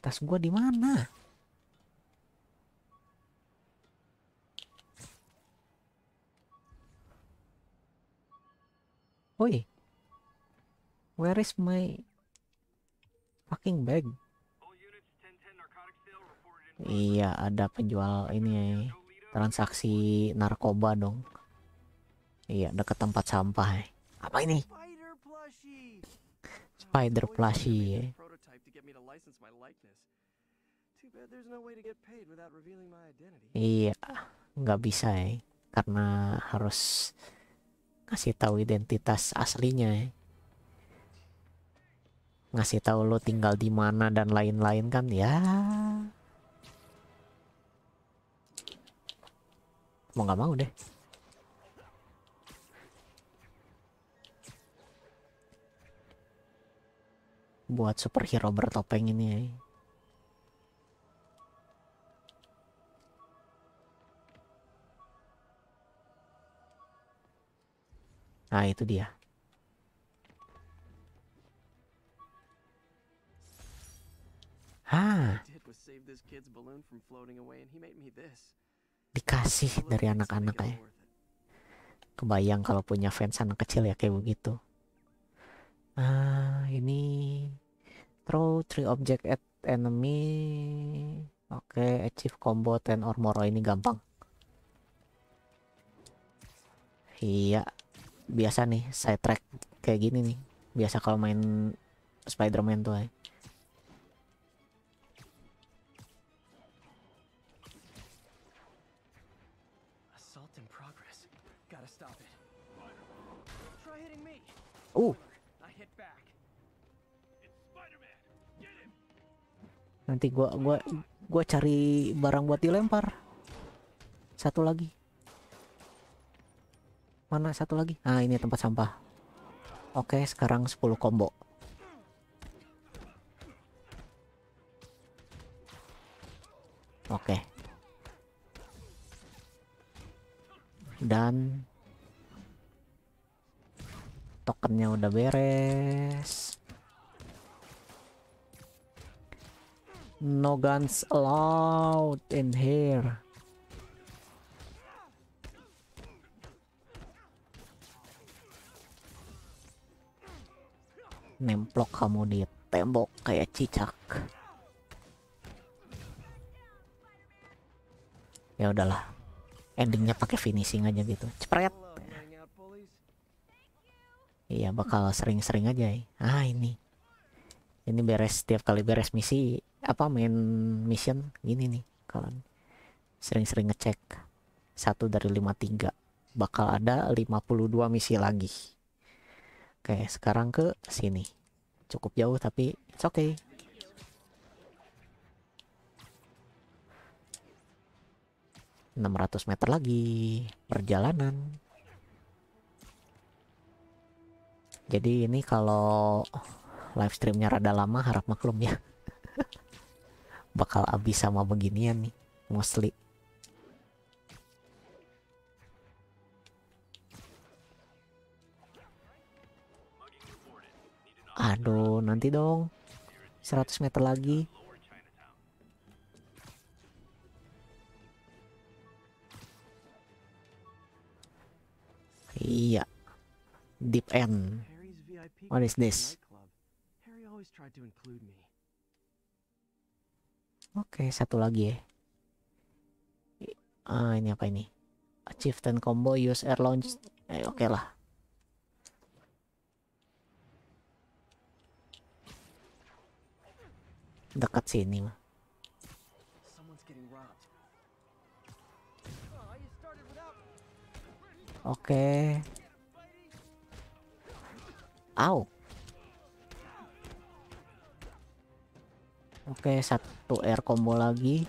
Tas gua di mana? Woi. Where is my fucking bag? Iya, ada penjual ini transaksi narkoba dong. Iya, dekat tempat sampah. Eh. Apa ini? Spider plushie. Iya, nggak bisa ya, karena harus ngasih tahu identitas aslinya ya. Ngasih tahu lo tinggal di mana dan lain-lain kan ya. Mau nggak mau deh. buat superhero bertopeng ini ya. Nah itu dia. Hah, Dikasih dari anak-anak ya. Kebayang kalau punya fans anak kecil ya kayak begitu. Pro three object at enemy oke okay, achieve combo ten or more oh, ini gampang iya biasa nih saya track kayak gini nih biasa kalau main Spiderman tuh eh. nanti gua gua gua cari barang buat dilempar satu lagi mana satu lagi ah ini tempat sampah oke sekarang 10 combo oke dan tokennya udah beres No guns allowed in here. Nemplok kamu di tembok kayak cicak. Ya udahlah. Endingnya pakai finishing aja gitu. Cepret. Iya bakal sering-sering aja ya. Ah ini. Ini beres setiap kali beres misi apa main mission gini nih kalian sering-sering ngecek satu dari lima 53 bakal ada 52 misi lagi oke sekarang ke sini cukup jauh tapi it's okay enam ratus meter lagi perjalanan jadi ini kalau live streamnya rada lama harap maklum ya bakal abis sama beginian nih mostly aduh nanti dong 100 meter lagi Iya. Deep end. What is this? Harry always tried to include me. Oke, satu lagi ya. Ah, ini apa ini? Achievement combo use air launch. Eh, oke okay lah. Dekat sini mah. Oke. Okay. Au. Oke, okay, satu satu air combo lagi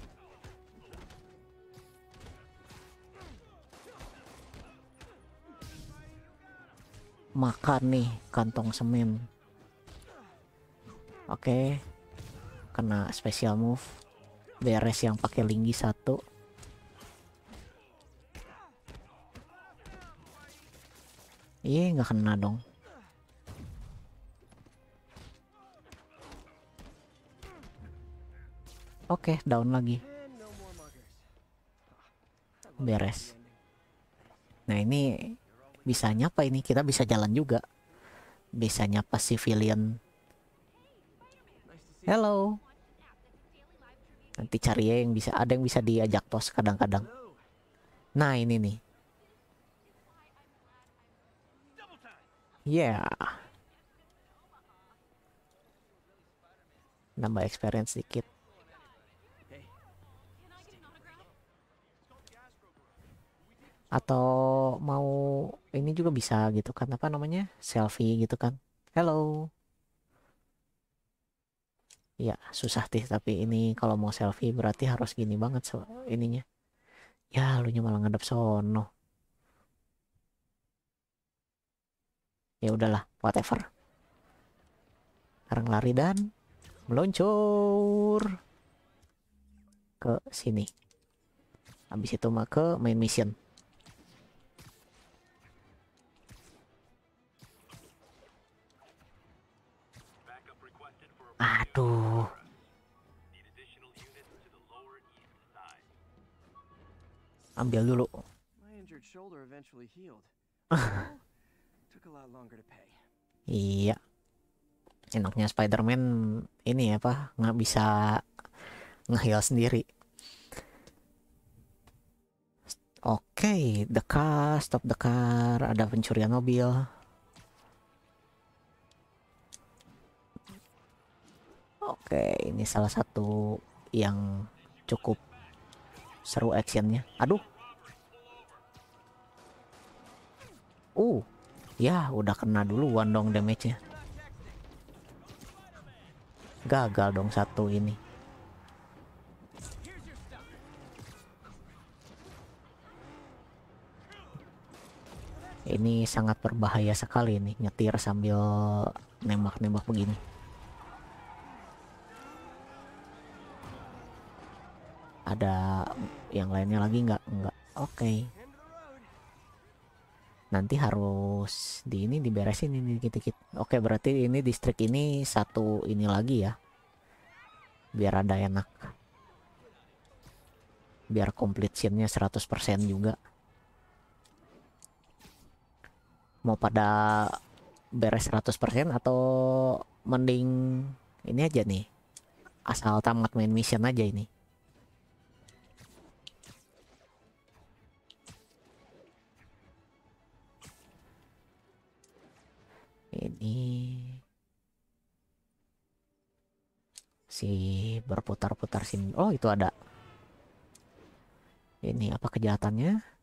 makan nih kantong semen oke okay. kena special move beres yang pakai linggi satu Iya nggak kena dong Oke, okay, down lagi. Beres. Nah ini bisanya apa ini? Kita bisa jalan juga. Bisanya nyapa civilian? Hello. Nanti cari ya yang bisa. Ada yang bisa diajak tos kadang-kadang. Nah ini nih. Yeah. Nambah experience sedikit. atau mau ini juga bisa gitu kan apa namanya selfie gitu kan hello ya susah sih tapi ini kalau mau selfie berarti harus gini banget so, ininya ya lu malah ngadep sono ya udahlah whatever sekarang lari dan meluncur ke sini habis itu mah ke main mission Aduh. Ambil dulu. iya. Enaknya Spider-Man ini apa? Nggak bisa ngeheal sendiri. Oke, okay, the car, stop the car, ada pencurian mobil. Oke, ini salah satu yang cukup seru actionnya. Aduh. Uh, ya udah kena dulu wandong dong damage-nya. Gagal dong satu ini. Ini sangat berbahaya sekali nih nyetir sambil nembak-nembak begini. ada yang lainnya lagi nggak nggak oke okay. nanti harus di ini diberesin ini dikit-dikit oke okay, berarti ini distrik ini satu ini lagi ya biar ada enak biar komplit completionnya 100% juga mau pada beres 100% atau mending ini aja nih asal tamat main mission aja ini ini si berputar-putar sini oh itu ada ini apa kejahatannya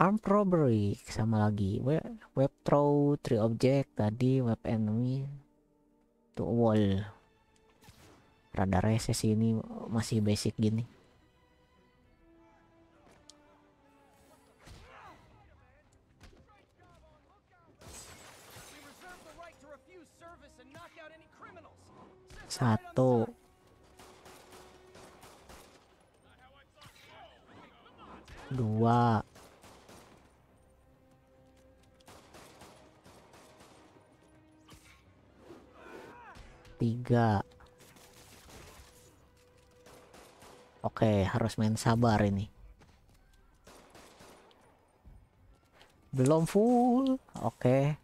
Arm robbery sama lagi web, web throw three object tadi web enemy to wall Radar rese sini ini masih basic gini satu dua tiga Oke, harus main sabar ini. Belum full. Oke.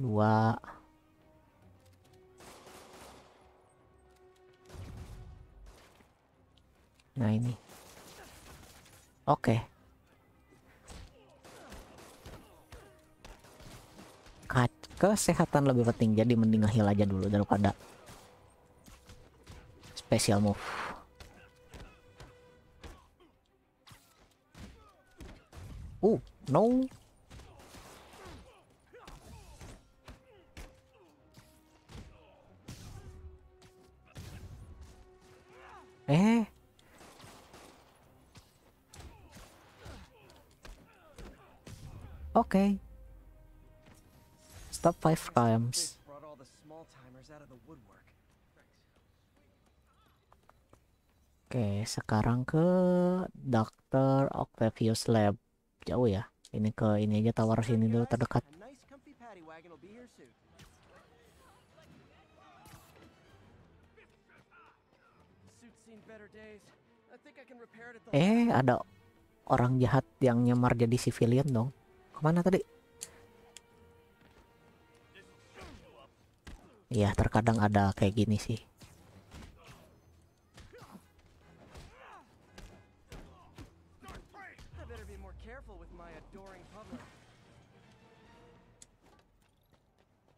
Dua. Nah ini. Oke. Okay. kesehatan lebih penting jadi mending heal aja dulu daripada special move uh no eh Okay. Stop five times. Oke, sekarang ke Dr. Octavius Lab. Jauh ya? Ini ke ini aja tawar sini dulu terdekat. Eh, ada orang jahat yang nyamar jadi civilian dong. Kemana tadi? Iya, terkadang ada kayak gini sih.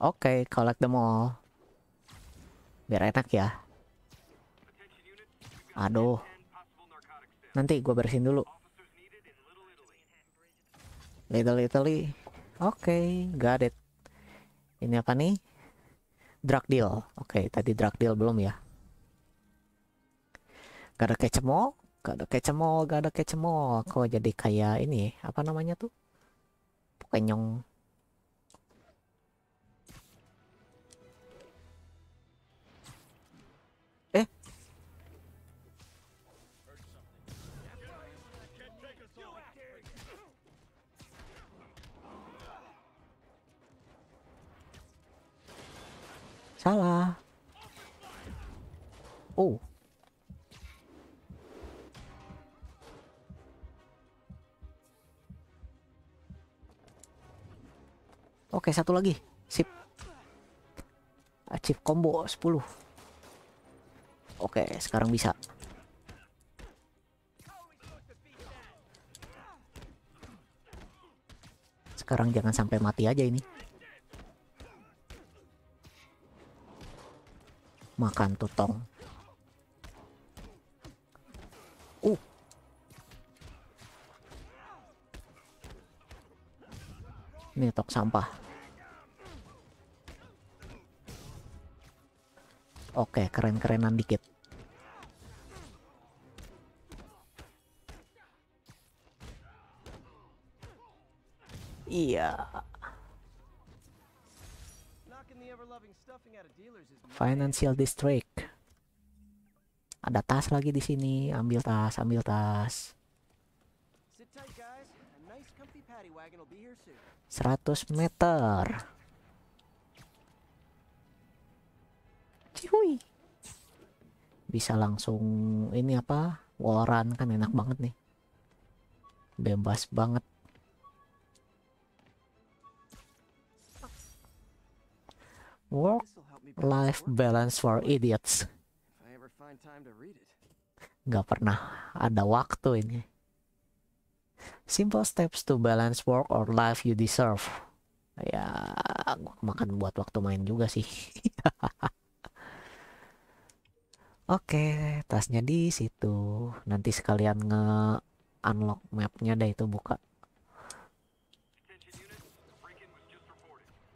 Oke, okay, collect them all. Biar enak ya. Aduh. Nanti gue bersihin dulu. Little Italy. Oke, okay, got it. Ini apa nih? Drug deal. Oke, okay, tadi drug deal belum ya? Gak ada kecemol, gak ada kecemol, gak ada kecemol. Kok jadi kayak ini, apa namanya tuh? Pokoknya Salah. Oh. Oke, satu lagi. Sip. Achieve combo 10. Oke, sekarang bisa. Sekarang jangan sampai mati aja ini. makan tutong uh ini tok sampah oke keren-kerenan dikit iya yeah. Financial District. Ada tas lagi di sini, ambil tas, ambil tas. 100 meter. Cihui. Bisa langsung ini apa? Waran kan enak banget nih. Bebas banget. Work Life Balance for Idiots. Gak pernah ada waktu ini. Simple steps to balance work or life you deserve. Ya, gua makan buat waktu main juga sih. Oke, tasnya di situ. Nanti sekalian nge-unlock mapnya deh itu buka.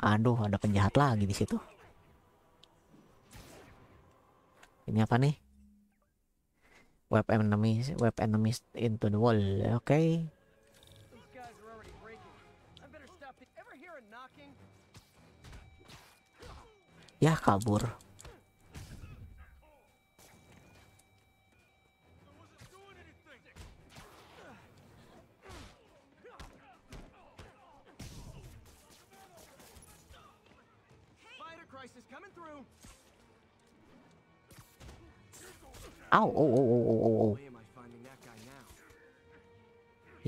Aduh, ada penjahat lagi di situ. Ini apa nih? Web enemies, web enemies into the wall. Oke. Okay. Ya kabur. Ow, oh, oh, oh, oh, oh, oh.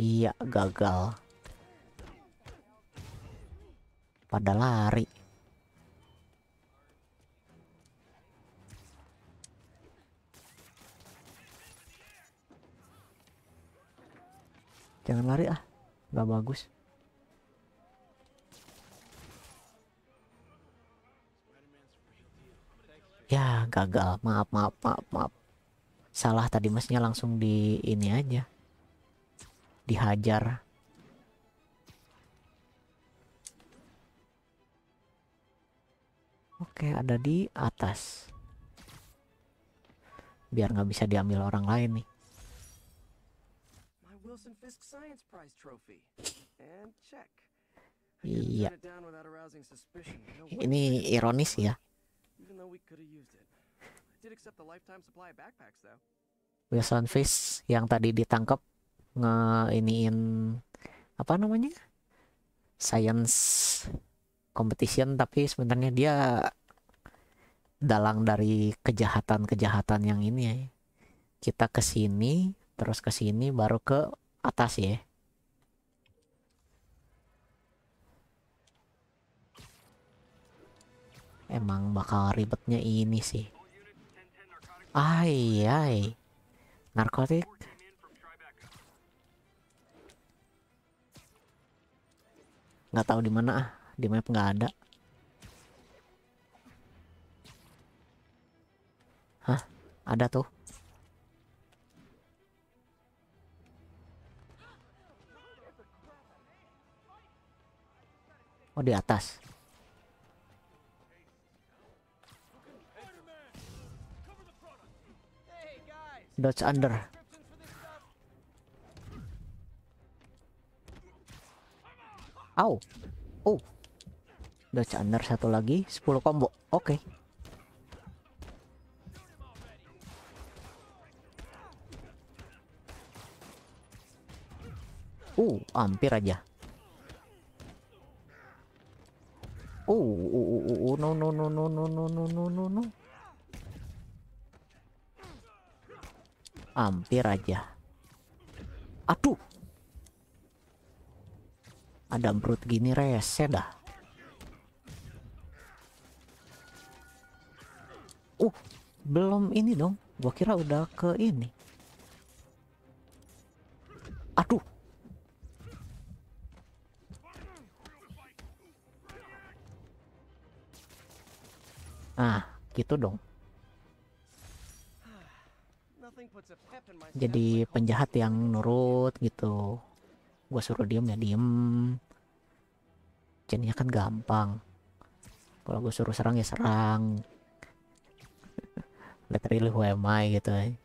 Iya, gagal. Pada lari. Jangan lari ah, Gak bagus. Ya gagal, maaf maaf maaf maaf salah tadi mesnya langsung di ini aja dihajar oke ada di atas biar nggak bisa diambil orang lain nih Iya. Ini ironis ya. Wilson Fish yang tadi ditangkap ngeiniin apa namanya science competition tapi sebenarnya dia dalang dari kejahatan-kejahatan yang ini ya. Kita ke sini, terus ke sini baru ke atas ya. Emang bakal ribetnya ini sih. Ai, ai. Narkotik. Gak tahu di mana ah. Di map gak ada. Hah? Ada tuh. Oh di atas. Dodge under. Au. Oh. Dodge under satu lagi, 10 combo. Oke. Okay. Uh, hampir aja. Uh, uh, uh, uh, uh, no, no, no, no, no, no, no, no, no. Hampir aja. Aduh. Ada perut gini rese dah. Uh, belum ini dong. Gua kira udah ke ini. Aduh. Nah, gitu dong. jadi penjahat yang nurut gitu gue suruh diem ya diem jadinya kan gampang kalau gue suruh serang ya serang literally who am I gitu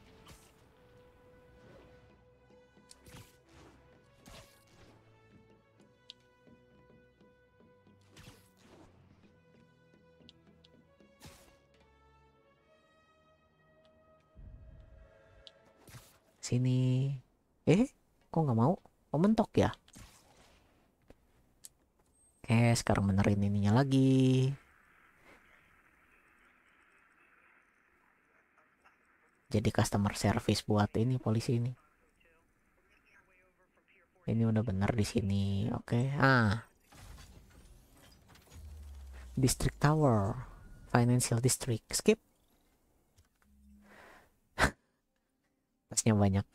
sini. Eh, kok nggak mau? Kok mentok ya? Oke, sekarang benerin ininya lagi. Jadi customer service buat ini polisi ini. Ini udah bener di sini. Oke, ah. District Tower, Financial District. Skip. tasnya banyak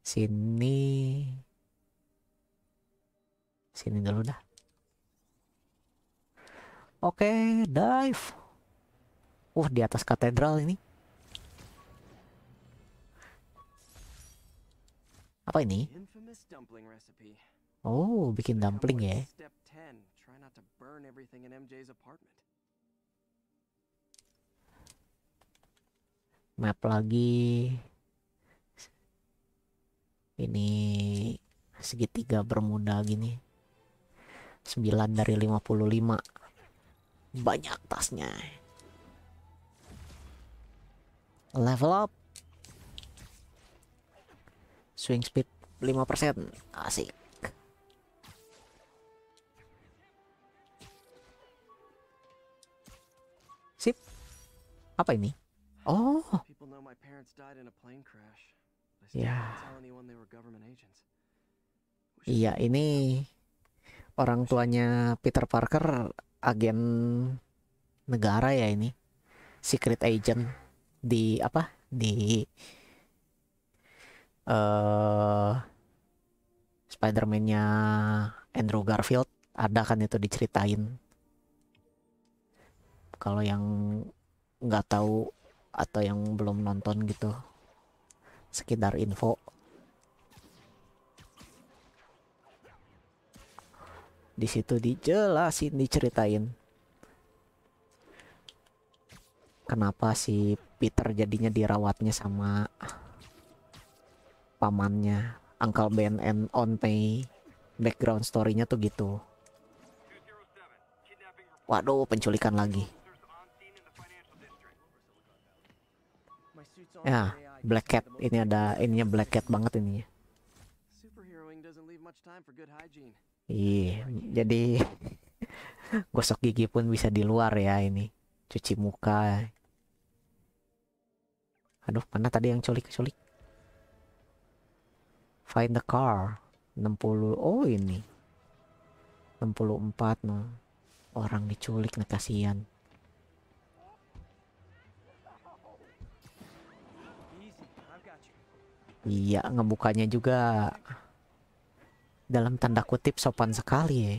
sini sini dulu dah oke okay, dive uh di atas katedral ini apa ini oh bikin dumpling ya map lagi ini segitiga bermuda gini 9 dari 55 banyak tasnya level up swing speed 5% asik sip apa ini oh Ya. Iya, ini orang tuanya Peter Parker agen negara ya ini. Secret agent di apa? Di eh uh, Spider-Man-nya Andrew Garfield ada kan itu diceritain. Kalau yang nggak tahu atau yang belum nonton gitu sekitar info di situ dijelasin diceritain kenapa si Peter jadinya dirawatnya sama pamannya Uncle Ben and On Pay background storynya tuh gitu waduh penculikan lagi ya Black Cat. Ini ada ininya Black Cat banget ininya. Iya, jadi gosok gigi pun bisa di luar ya ini. Cuci muka. Aduh, mana tadi yang culik-culik? Find the car. 60. Oh, ini. 64 nah Orang diculik, nah kasihan. Iya, ngebukanya juga dalam tanda kutip sopan sekali ya.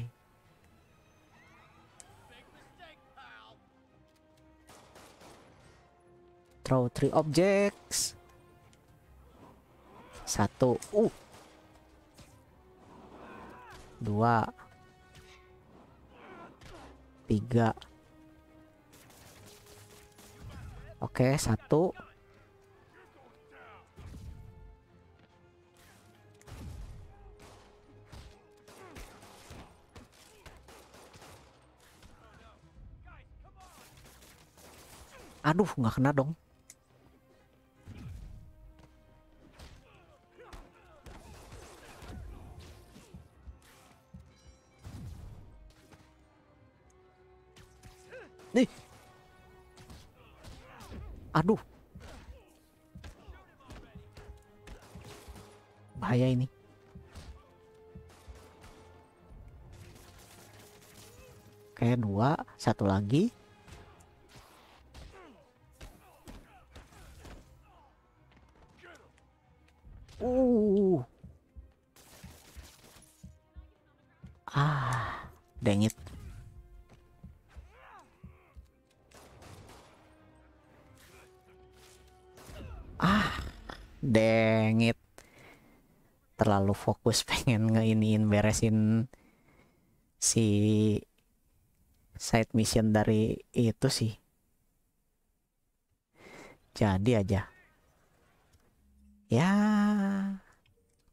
Throw three objects. Satu. Uh. Dua. Tiga. Oke, okay, satu. Aduh, nggak kena dong. Nih. Aduh. Bahaya ini. Oke, dua, satu lagi. Uh. Ah, dang it. Ah, dang it. Terlalu fokus pengen ngeiniin beresin si side mission dari itu sih. Jadi aja ya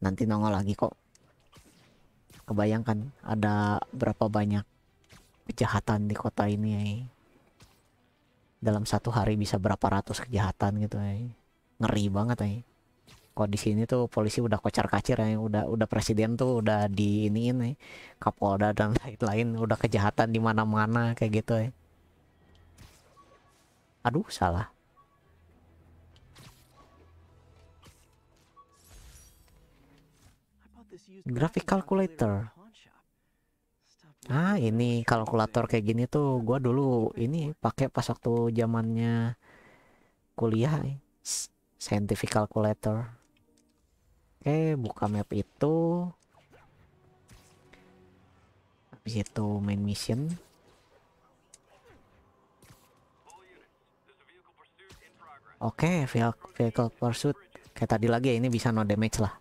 nanti nongol lagi kok kebayangkan ada berapa banyak kejahatan di kota ini ya dalam satu hari bisa berapa ratus kejahatan gitu ya ngeri banget ya kok di sini tuh polisi udah kocar kacir ya udah udah presiden tuh udah di ini ini ya. kapolda dan lain-lain udah kejahatan di mana-mana kayak gitu ya aduh salah graphic calculator ah ini kalkulator kayak gini tuh gua dulu ini pakai pas waktu zamannya kuliah eh, scientific calculator oke buka map itu habis itu main mission oke vehicle pursuit kayak tadi lagi ya ini bisa no damage lah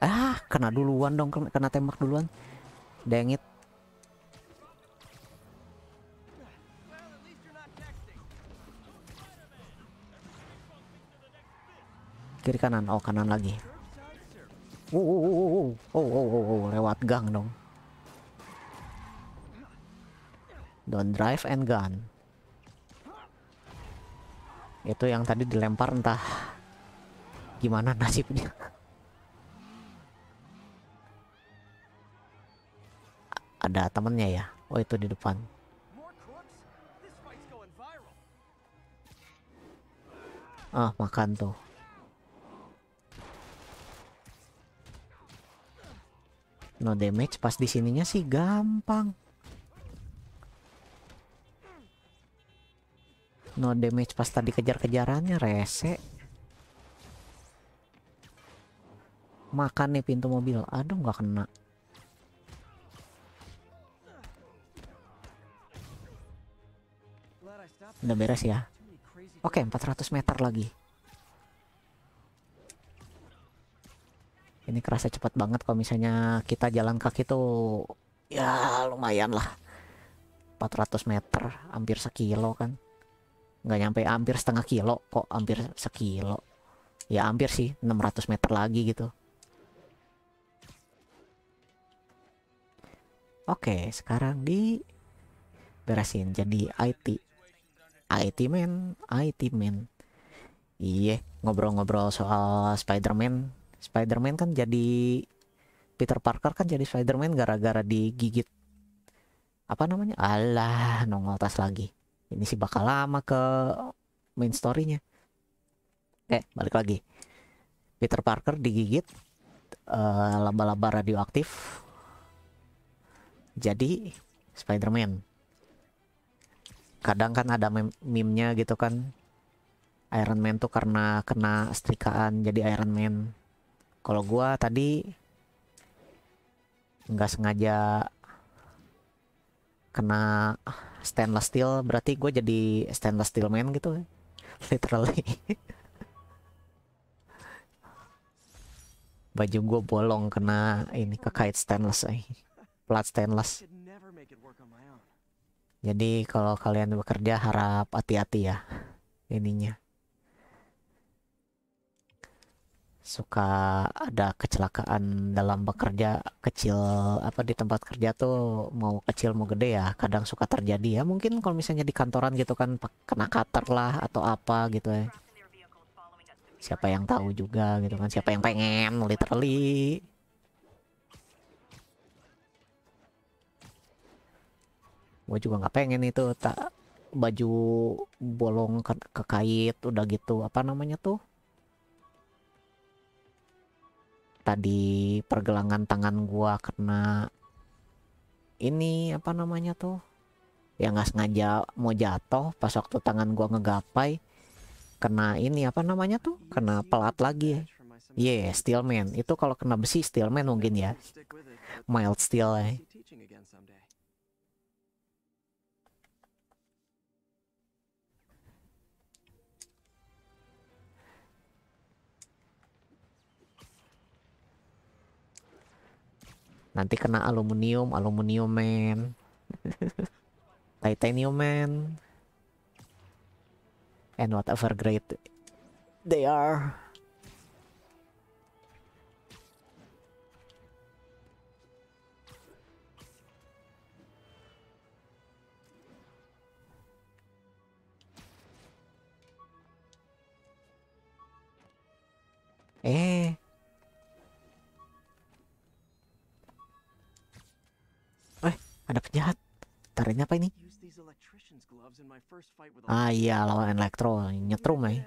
ah kena duluan dong kena, tembak duluan dengit kiri kanan oh kanan lagi oh oh oh oh oh oh, oh, oh. lewat gang dong don't drive and gun itu yang tadi dilempar entah gimana nasibnya ada temennya ya oh itu di depan ah makan tuh no damage pas di sininya sih gampang no damage pas tadi kejar-kejarannya rese makan nih pintu mobil aduh nggak kena Udah beres ya. Oke, 400 meter lagi. Ini kerasa cepat banget kalau misalnya kita jalan kaki tuh ya lumayan lah. 400 meter, hampir sekilo kan. Nggak nyampe hampir setengah kilo kok, hampir sekilo. Ya hampir sih, 600 meter lagi gitu. Oke, sekarang di beresin jadi IT IT man, IT man. Iya, ngobrol-ngobrol soal Spider-Man. Spider-Man kan jadi Peter Parker kan jadi Spider-Man gara-gara digigit apa namanya? Allah, nongol tas lagi. Ini sih bakal lama ke main story-nya. Eh, balik lagi. Peter Parker digigit eh, laba-laba radioaktif. Jadi Spider-Man kadang kan ada meme-nya gitu kan Iron Man tuh karena kena setrikaan jadi Iron Man kalau gua tadi nggak sengaja kena stainless steel berarti gue jadi stainless steel man gitu literally baju gue bolong kena ini kekait stainless eh. plat stainless jadi kalau kalian bekerja harap hati-hati ya ininya. Suka ada kecelakaan dalam bekerja kecil apa di tempat kerja tuh mau kecil mau gede ya kadang suka terjadi ya mungkin kalau misalnya di kantoran gitu kan kena cutter lah atau apa gitu ya. Siapa yang tahu juga gitu kan siapa yang pengen literally gue juga nggak pengen itu tak baju bolong ke, ke kait udah gitu apa namanya tuh tadi pergelangan tangan gua kena ini apa namanya tuh ya nggak sengaja mau jatuh pas waktu tangan gua ngegapai kena ini apa namanya tuh kena pelat lagi ya yeah, steelman itu kalau kena besi steelman mungkin ya mild steel ya Nanti kena aluminium, aluminium man. Titanium man. And whatever great they are. Eh, Ada penjahat. Tarinya apa ini? Ah iya, lawan elektro. Nyetrum ya.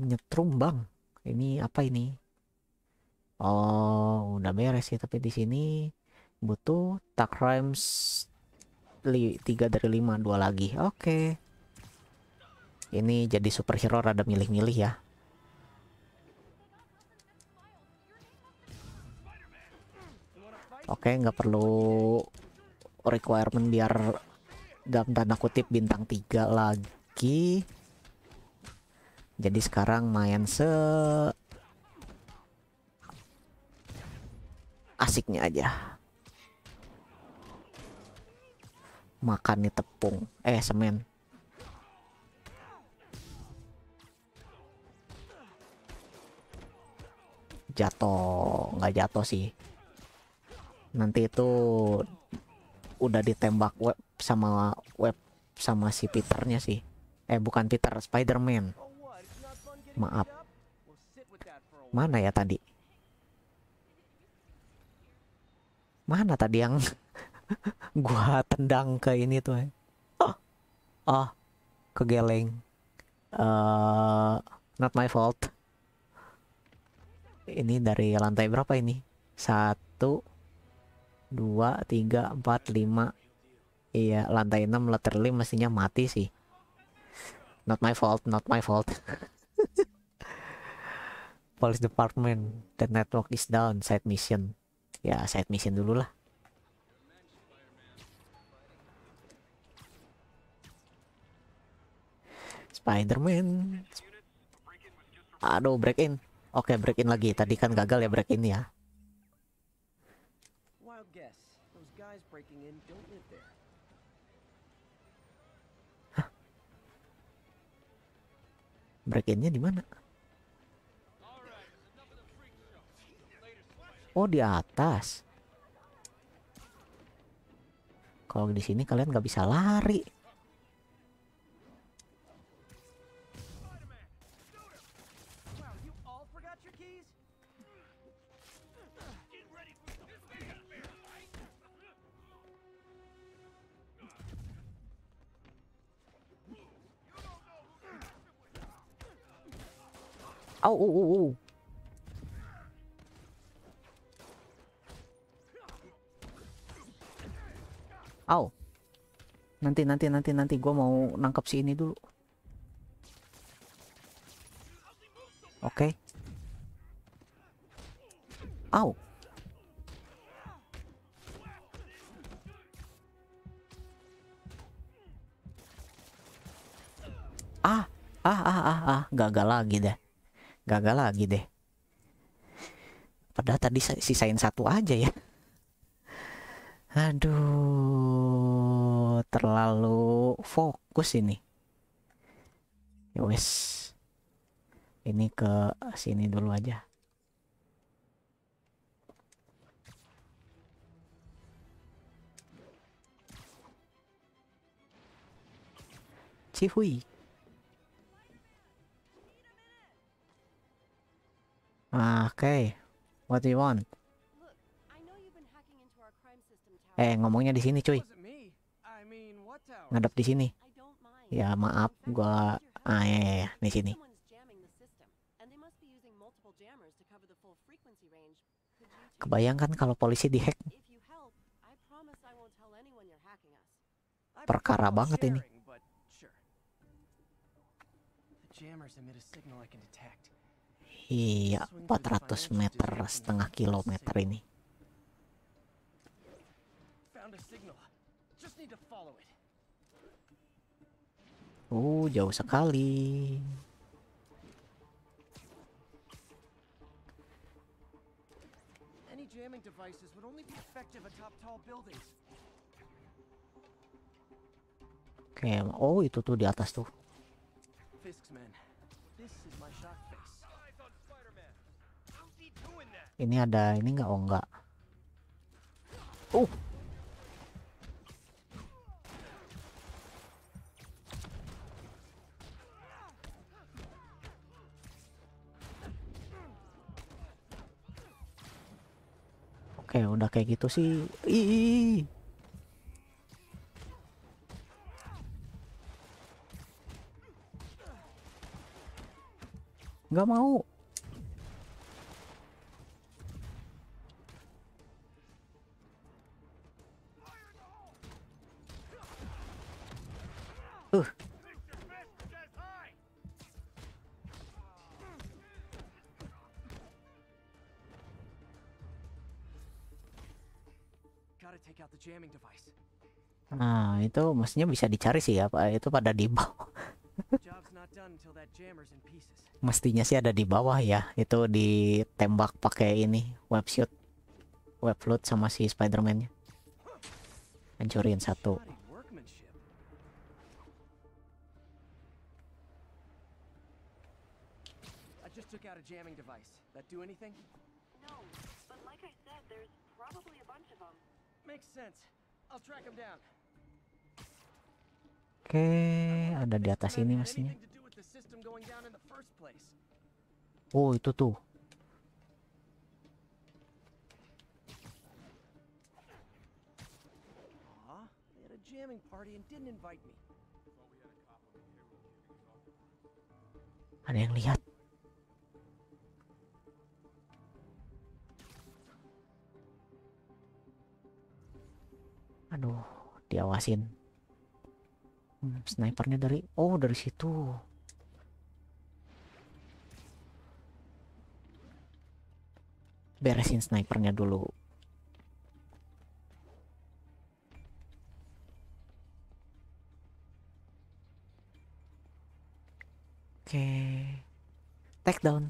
Nyetrum bang. Ini apa ini? Oh, udah beres sih. Ya, tapi di sini butuh tag rhymes. 3 dari 5, dua lagi. Oke. Okay. Ini jadi superhero rada milih-milih ya. Oke, okay, nggak perlu requirement biar dalam tanda kutip bintang tiga lagi. Jadi sekarang main se asiknya aja. Makan nih tepung, eh semen. Jatuh, nggak jatuh sih nanti itu udah ditembak web sama web sama si Peternya sih eh bukan Peter Spiderman maaf mana ya tadi mana tadi yang gua tendang ke ini tuh eh. oh oh kegeleng uh, not my fault ini dari lantai berapa ini satu 2, 3, 4, 5 Iya lantai 6 literally mestinya mati sih Not my fault, not my fault Police department The network is down, side mission Ya side mission dulu lah Spiderman Aduh break in Oke break in lagi Tadi kan gagal ya break in ya break di mana oh di atas kalau di sini kalian nggak bisa lari Au, au, au, au. Au. Nanti, nanti, nanti, nanti. Gue mau nangkep si ini dulu. Oke. Okay. Au. Ah, ah, ah, ah, ah. Gagal lagi deh gagal lagi deh padahal tadi sisain satu aja ya aduh terlalu fokus ini yowes ya ini ke sini dulu aja Cihui. Oke, okay. What do you want? Eh, ngomongnya di sini, cuy. Ngadep di sini. Ya, maaf gua ah ya, ya. ya di sini. Kebayangkan kalau polisi dihack. Perkara banget ini. Iya, 400 meter setengah kilometer ini. Oh, jauh sekali. Oke, okay. oh itu tuh di atas tuh. Fisk's men, ini ada ini enggak oh enggak uh Oke, okay, udah kayak gitu sih. Ih. Gak mau. Nah, itu maksudnya bisa dicari sih ya, Pak. Itu pada di bawah. mestinya sih ada di bawah ya. Itu ditembak pakai ini, web shoot. Web float sama si Spider-Man-nya. Hancurin satu. jamming device. That do anything? No, but like I said, there's probably a bunch of them. Makes sense. I'll track them down. Oke, okay, ada di atas ini mestinya. Oh, itu tuh. jamming party and didn't invite me. Ada yang lihat. aduh diawasin hmm, snipernya dari oh dari situ beresin snipernya dulu Oke. Okay. Take down.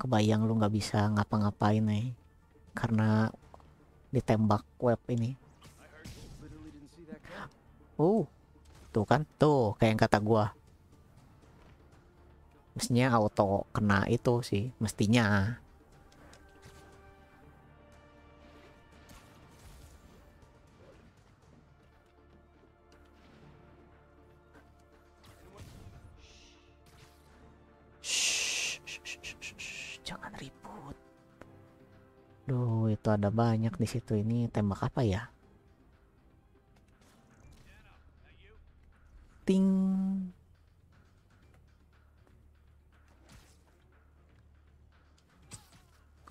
Kebayang lu nggak bisa ngapa-ngapain nih. Eh karena ditembak web ini. Oh, tuh kan, tuh kayak yang kata gua. Mestinya auto kena itu sih, mestinya. ada banyak di situ ini tembak apa ya ting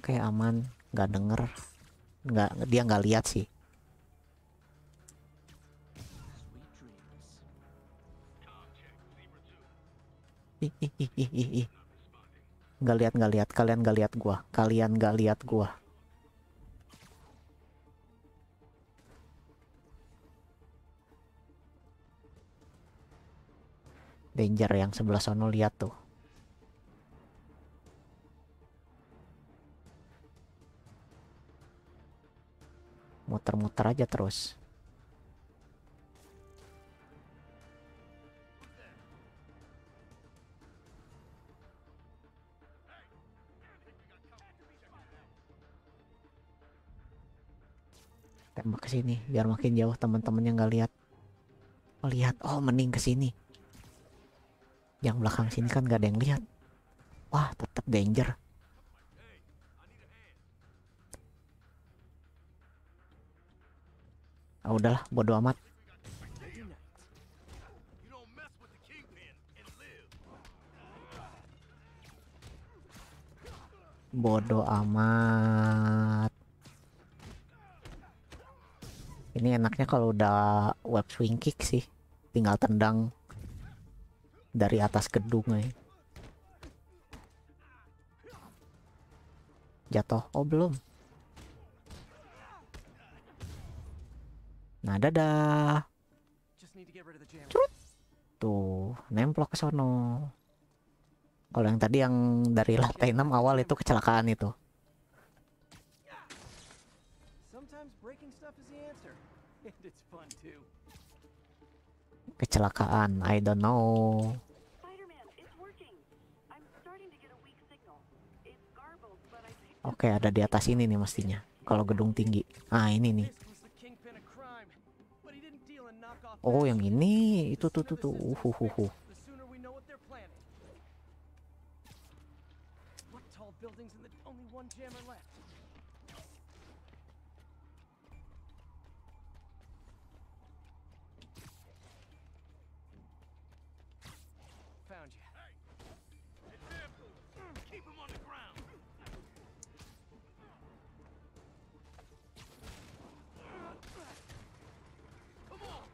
oke aman nggak denger nggak dia nggak lihat sih ih ih ih ih ih nggak lihat nggak lihat kalian nggak lihat gua kalian nggak lihat gua danger yang sebelah sana lihat tuh muter-muter aja terus tembak ke sini biar makin jauh teman-temannya nggak lihat lihat oh mending ke sini yang belakang sini kan gak ada yang lihat wah tetap danger ah udahlah bodo amat bodo amat ini enaknya kalau udah web swing kick sih tinggal tendang dari atas gedung aja. Eh. Jatuh. Oh, belum. Nah, dadah. Curut. Tuh, nemplok ke sono. Kalau yang tadi yang dari lantai 6 awal itu kecelakaan itu. kecelakaan I don't know Oke okay, ada di atas ini nih mestinya kalau gedung tinggi ah ini nih Oh yang ini itu tuh tuh tuh uh, uh, uh,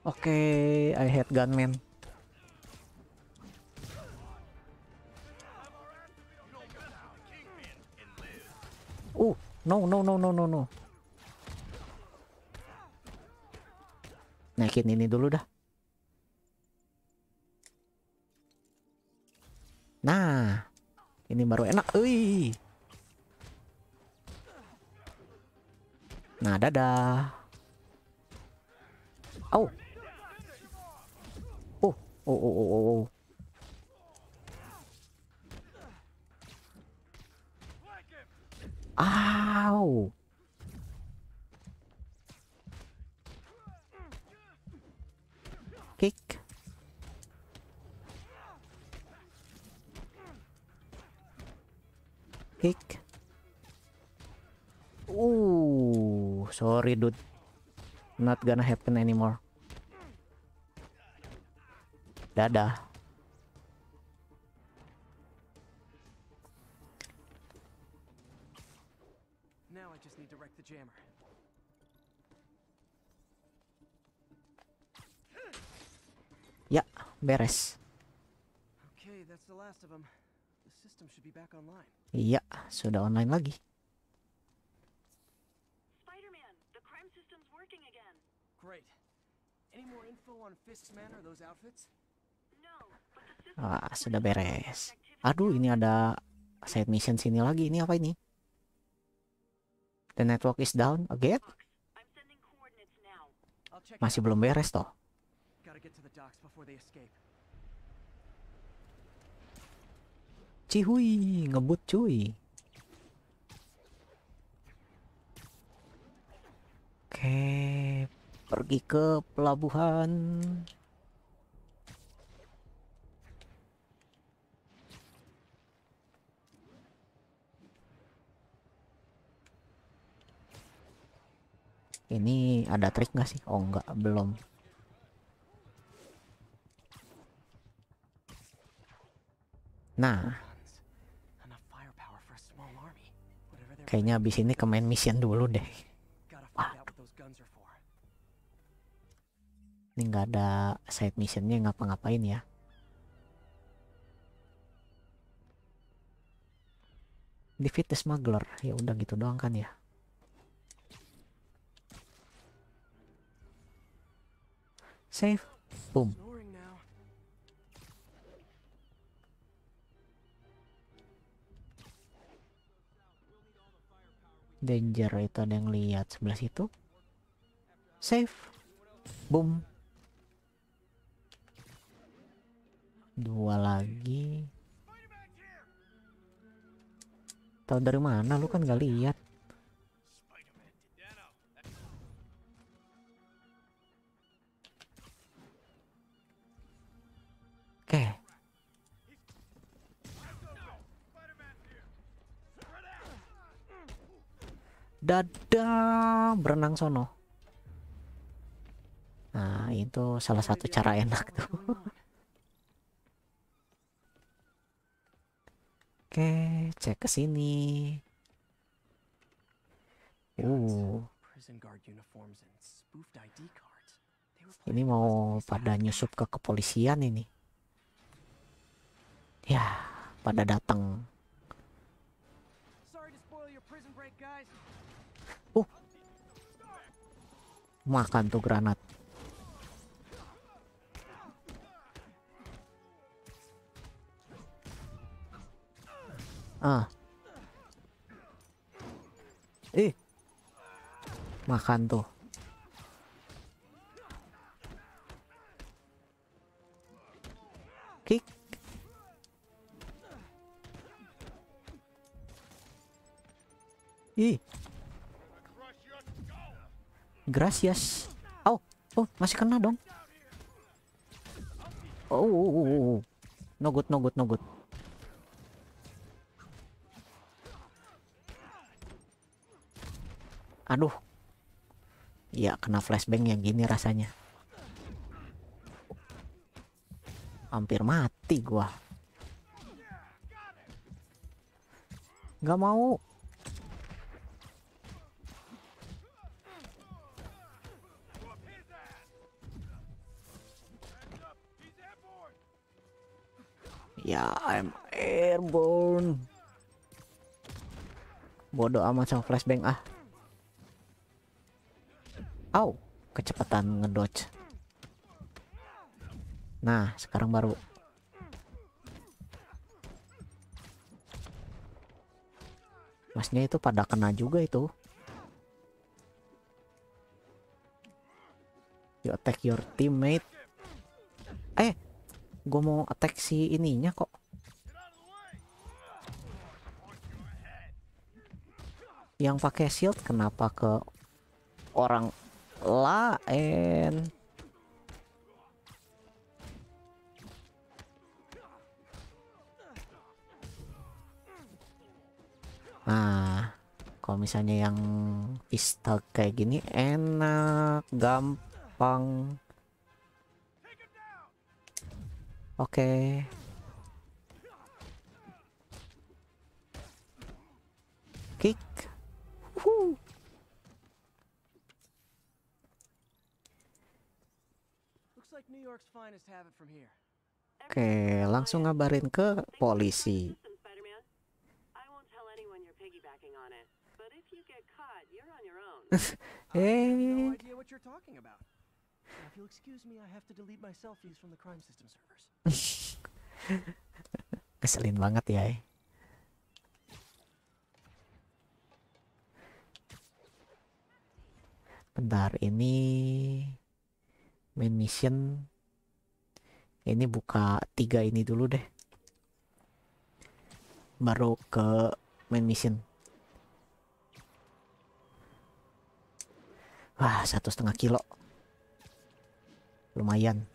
Oke, okay, I hate gunman. Uh, no no no no no no. Naikin ini dulu dah. Nah, ini baru enak. Ui. Nah, dadah. Oh. Oh, oh, oh, oh, oh. Ow! Kick. Kick. Ooh, sorry dude. Not gonna happen anymore. Dadah. Ya, beres. Okay, Iya, sudah online lagi. Great. Any more info on Fisk's or those outfits? Wah, sudah beres. Aduh, ini ada side mission sini lagi. Ini apa ini? The network is down again? Masih belum beres toh. Cihui, ngebut cuy. Oke, pergi ke pelabuhan. ini ada trik nggak sih oh nggak belum nah kayaknya abis ini ke main mission dulu deh ini nggak ada side missionnya ngapa-ngapain ya defeat the smuggler ya udah gitu doang kan ya Save. Boom. Danger itu ada yang lihat sebelah situ. Save. Boom. Dua lagi. Tahu dari mana lu kan gak lihat. dadah berenang sono nah itu salah satu cara enak tuh oke cek ke sini uh ini mau pada nyusup ke kepolisian ini ya pada datang makan tuh granat ah ih makan tuh kick ih Gracias. Oh, oh, masih kena dong. Oh, oh, oh, oh, oh. no good, no good, no good. Aduh. Ya, kena flashbang yang gini rasanya. Hampir mati gua. Gak mau. Ya, I'm airborne. Bodoh amat sama flashbang ah. Au, kecepatan ngedodge. Nah, sekarang baru Masnya itu pada kena juga itu. You attack your teammate. Eh, gue mau attack si ininya kok yang pakai shield kenapa ke orang lain Nah, kalau misalnya yang pistol kayak gini enak, gampang. Oke. Okay. Kick. here. Oke, langsung ngabarin ke polisi. eh you'll excuse me, I have to delete my selfies from the crime system servers. Keselin banget ya. Eh. Bentar, ini main mission. Ini buka tiga ini dulu deh. Baru ke main mission. Wah, satu setengah kilo. Lumayan.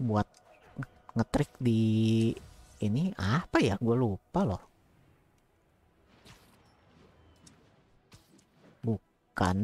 buat ngetrik di ini apa ya gue lupa loh bukan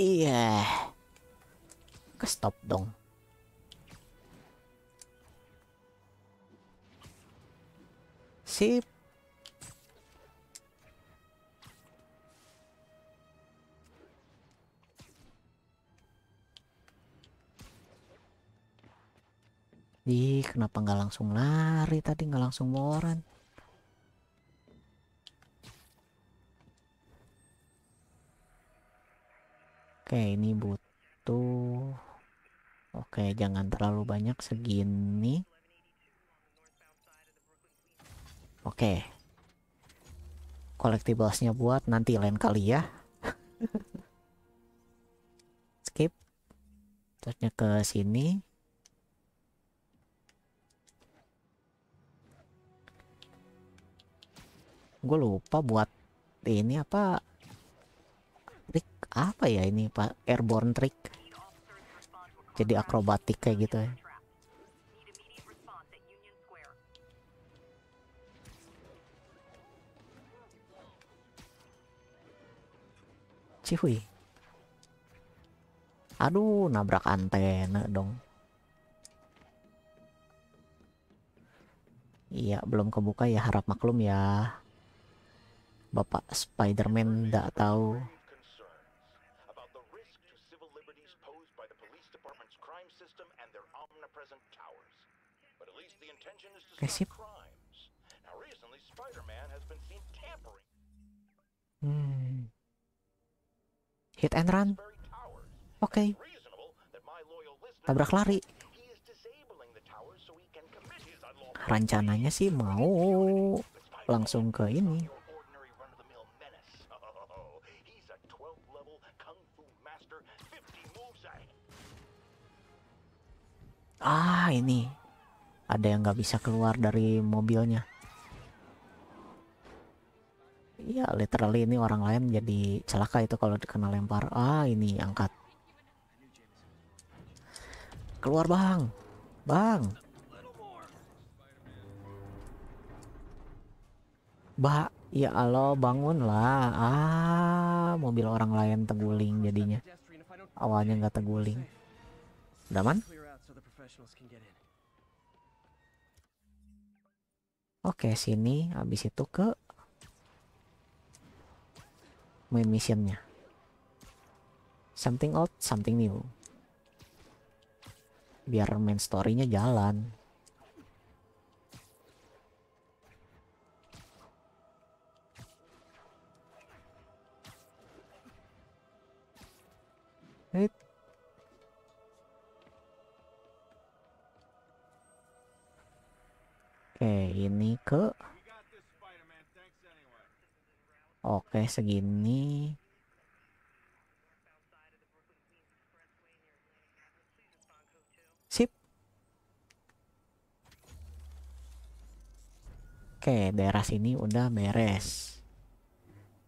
Iya. Ke stop dong. Sip. Ih, kenapa nggak langsung lari tadi nggak langsung moran? oke ini butuh oke jangan terlalu banyak segini oke collectiblesnya buat nanti lain kali ya skip terusnya ke sini gue lupa buat ini apa apa ya ini pak airborne trick jadi akrobatik kayak gitu ya Cihuy Aduh nabrak antena dong Iya belum kebuka ya harap maklum ya Bapak Spiderman tidak tahu pleasant hmm. Hit and run. Oke. Okay. Tabrak lari. Rencananya sih mau langsung ke ini ah ini ada yang nggak bisa keluar dari mobilnya Iya, literally ini orang lain jadi celaka itu kalau dikenal lempar. Ah, ini angkat. Keluar, Bang. Bang. Ba, ya Allah, bangunlah. Ah, mobil orang lain teguling jadinya. Awalnya nggak teguling. Udah man? Oke, sini habis itu ke main missionnya. Something old, something new. Biar main storynya jalan. Oke, ini ke Oke, segini. Sip. Oke, daerah sini udah beres.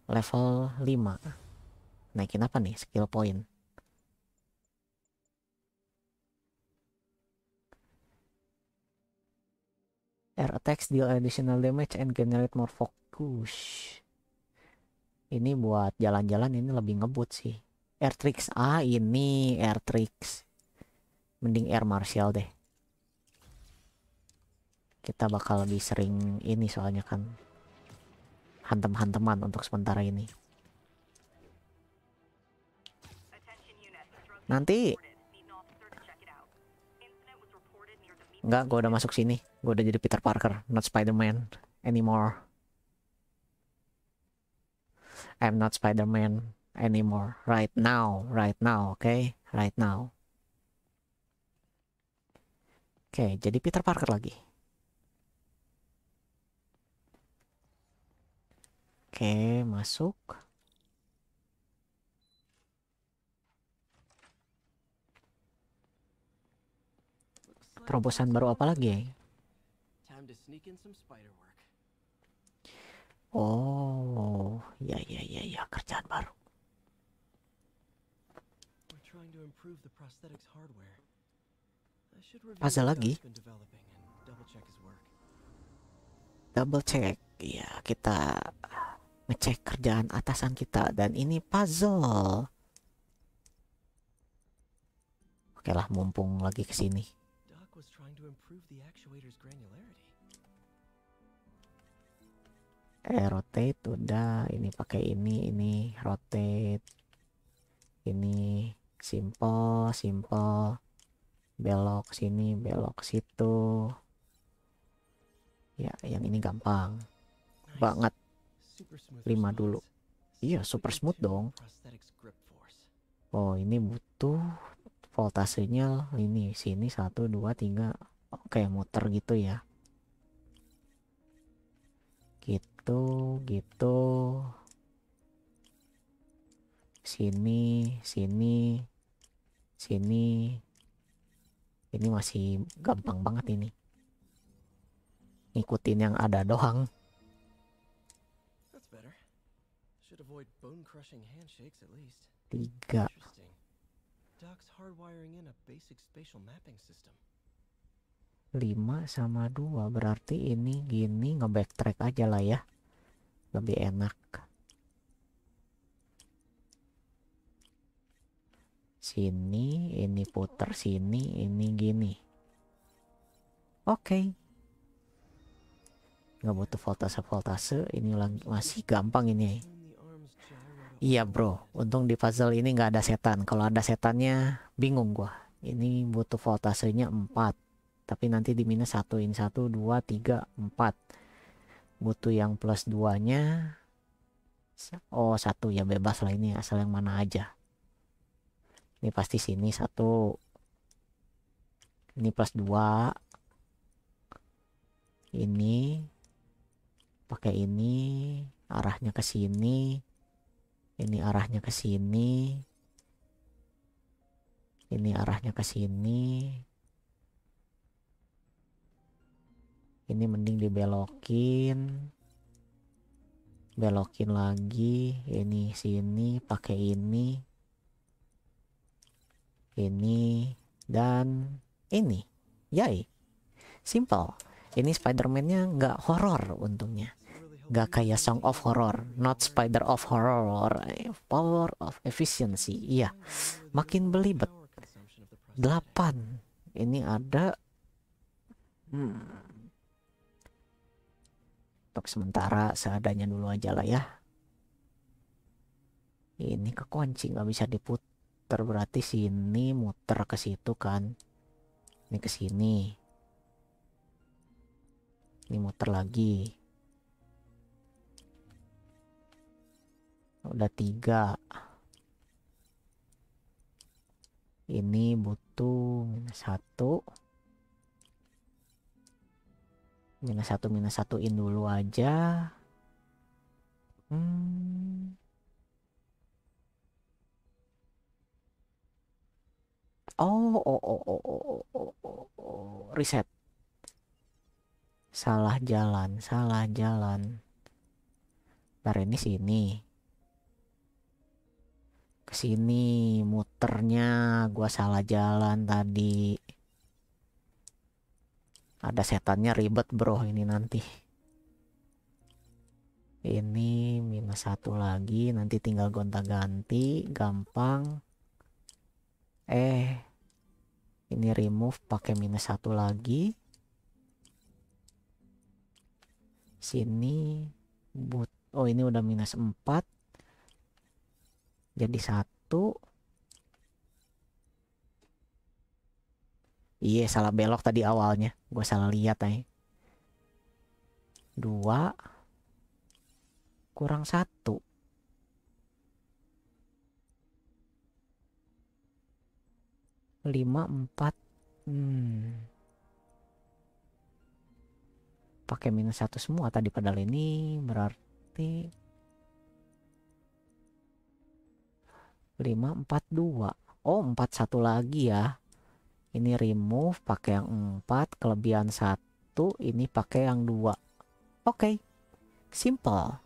Level 5. Naikin apa nih? Skill point. Air attacks deal additional damage and generate more focus. Ini buat jalan-jalan ini lebih ngebut sih. Air tricks ah ini air tricks. Mending air martial deh. Kita bakal lebih sering ini soalnya kan. Hantem-hanteman untuk sementara ini. Nanti Enggak, gua udah masuk sini gue udah jadi Peter Parker not Spider-Man anymore I'm not Spider-Man anymore right now right now oke okay? right now oke okay, jadi Peter Parker lagi oke okay, masuk terobosan baru apa lagi ya sneak in some spider work. Oh, ya ya ya ya kerjaan baru. We're trying to improve the prosthetics hardware. I should review Puzzle lagi. Double check his work. Double check. Ya, kita ngecek kerjaan atasan kita dan ini puzzle. Oke lah, mumpung lagi ke sini. Doc was trying to improve the actuator's granularity. eh rotate udah ini pakai ini ini rotate ini simple simple belok sini belok situ ya yang ini gampang nice. banget Lima dulu iya super smooth dong oh ini butuh voltasenya ini sini satu dua tiga, oke muter gitu ya gitu gitu sini sini sini ini masih gampang banget ini ngikutin yang ada doang tiga lima sama dua berarti ini gini nge backtrack aja lah ya lebih enak sini ini puter sini ini gini oke okay. nggak butuh voltase voltase ini lagi masih gampang ini iya bro untung di puzzle ini nggak ada setan kalau ada setannya bingung gua ini butuh voltasenya empat. tapi nanti di minus satu ini satu dua tiga empat butuh yang plus duanya oh satu ya bebas lah ini asal yang mana aja ini pasti sini satu ini plus dua ini pakai ini arahnya ke sini ini arahnya ke sini ini arahnya ke sini ini mending dibelokin belokin lagi ini sini pakai ini ini dan ini yai simple ini Spider-Man-nya nggak horror untungnya nggak kayak Song of Horror not Spider of Horror or Power of Efficiency iya makin belibet 8 ini ada hmm untuk sementara seadanya dulu aja lah ya ini kekunci nggak bisa diputar berarti sini muter ke situ kan ini ke sini ini muter lagi udah tiga ini butuh minus satu minus satu minus satu satuin dulu aja hmm. Oh, oh oh oh oh oh oh oh oh reset salah jalan salah jalan Ntar ini sini kesini muternya gua salah jalan tadi ada setannya ribet bro ini nanti ini minus satu lagi nanti tinggal gonta ganti gampang eh ini remove pakai minus satu lagi sini but oh ini udah minus 4 jadi satu Iya salah belok tadi awalnya. Gue salah lihat nih. Dua. Kurang satu. Lima, empat. Hmm. Pakai minus satu semua tadi padahal ini berarti. Lima, empat, dua. Oh, empat satu lagi ya ini remove pakai yang 4 kelebihan satu ini pakai yang dua oke okay. simple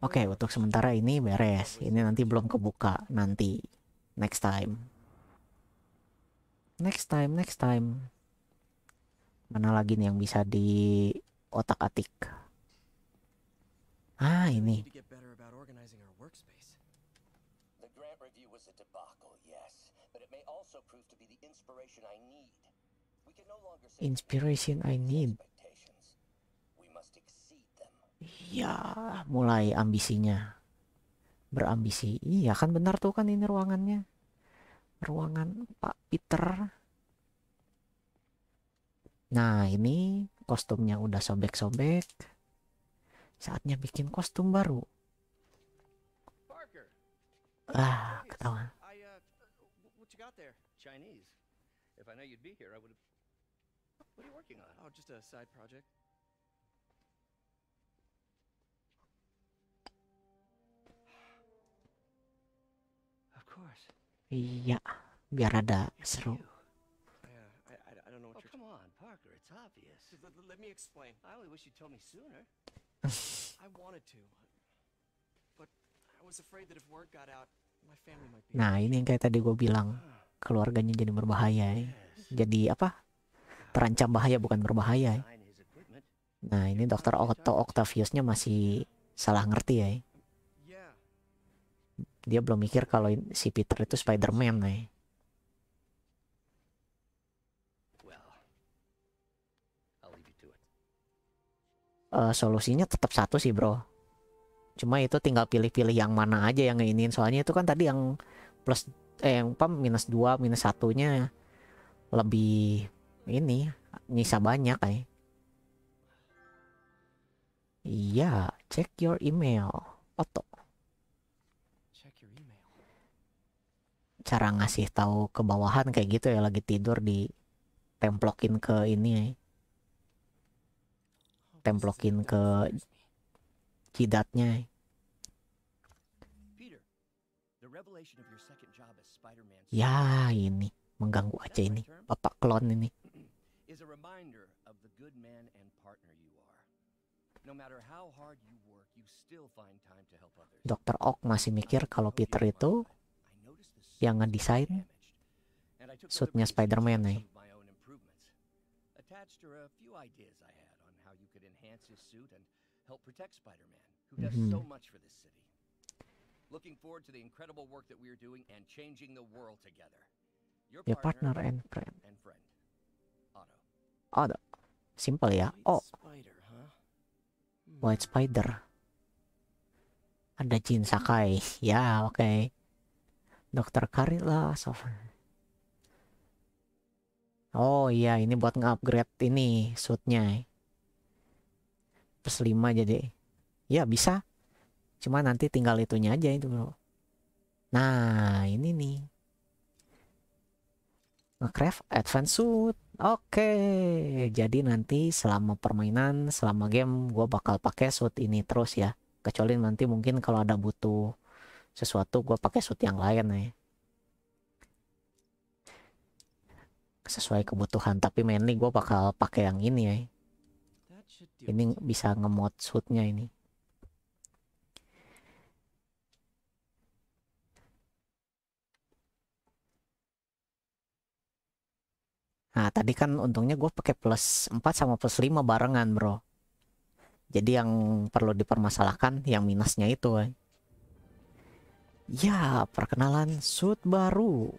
oke okay, untuk sementara ini beres ini nanti belum kebuka nanti next time next time next time mana lagi nih yang bisa di otak atik ah ini yes. Inspiration I need. Iya, mulai ambisinya. Berambisi. Iya kan benar tuh kan ini ruangannya. Ruangan Pak Peter. Nah, ini kostumnya udah sobek-sobek. Saatnya bikin kostum baru. Ah, ketawa. know you'd be here, I would have... What are you working on? Oh, just a side project. Of course. Iya, biar ada seru. I, I, don't know what oh, you're come on, Parker, it's obvious. L let me explain. I only wish you'd told me sooner. I wanted to, but I was afraid that if word got out, my family might be. Nah, ini yang kayak tadi gue bilang. Ah keluarganya jadi berbahaya eh. jadi apa terancam bahaya bukan berbahaya eh. nah ini dokter Otto Octaviusnya masih salah ngerti ya eh. dia belum mikir kalau si Peter itu Spider-Man nih. Ya, uh, solusinya tetap satu sih bro. Cuma itu tinggal pilih-pilih yang mana aja yang ingin. Soalnya itu kan tadi yang plus eh yang pam minus dua minus satunya lebih ini nyisa banyak kayak eh. iya check your email foto cara ngasih tahu ke bawahan kayak gitu ya lagi tidur di templokin ke ini Eh. templokin ke jidatnya eh. Ya ini mengganggu aja ini bapak klon ini. Dokter Ock masih mikir kalau Peter itu yang ngedesain suitnya Spider-Man nih. Eh? Hmm. Looking forward to the incredible work that we are doing and changing the world together. Your ya, partner, partner and friend. And friend. Otto. Otto. Simple ya. Oh. White Spider, huh? Hmm. White Spider. Ada Jin Sakai. ya, yeah, oke. Okay. Dokter Karila software. Oh iya, yeah, ini buat nge-upgrade ini suitnya. Plus 5 jadi. Ya, yeah, bisa. Cuma nanti tinggal itunya aja itu bro. Nah ini nih. Minecraft Advance Suit. Oke, okay. jadi nanti selama permainan, selama game, gue bakal pakai suit ini terus ya. Kecuali nanti mungkin kalau ada butuh sesuatu, gue pakai suit yang lain nih. Ya. Sesuai kebutuhan, tapi mainly gue bakal pakai yang ini ya. Ini bisa nge-mod suitnya ini. Nah, tadi kan untungnya gue pakai plus 4 sama plus 5 barengan, bro. Jadi yang perlu dipermasalahkan yang minusnya itu. Ya, perkenalan suit baru.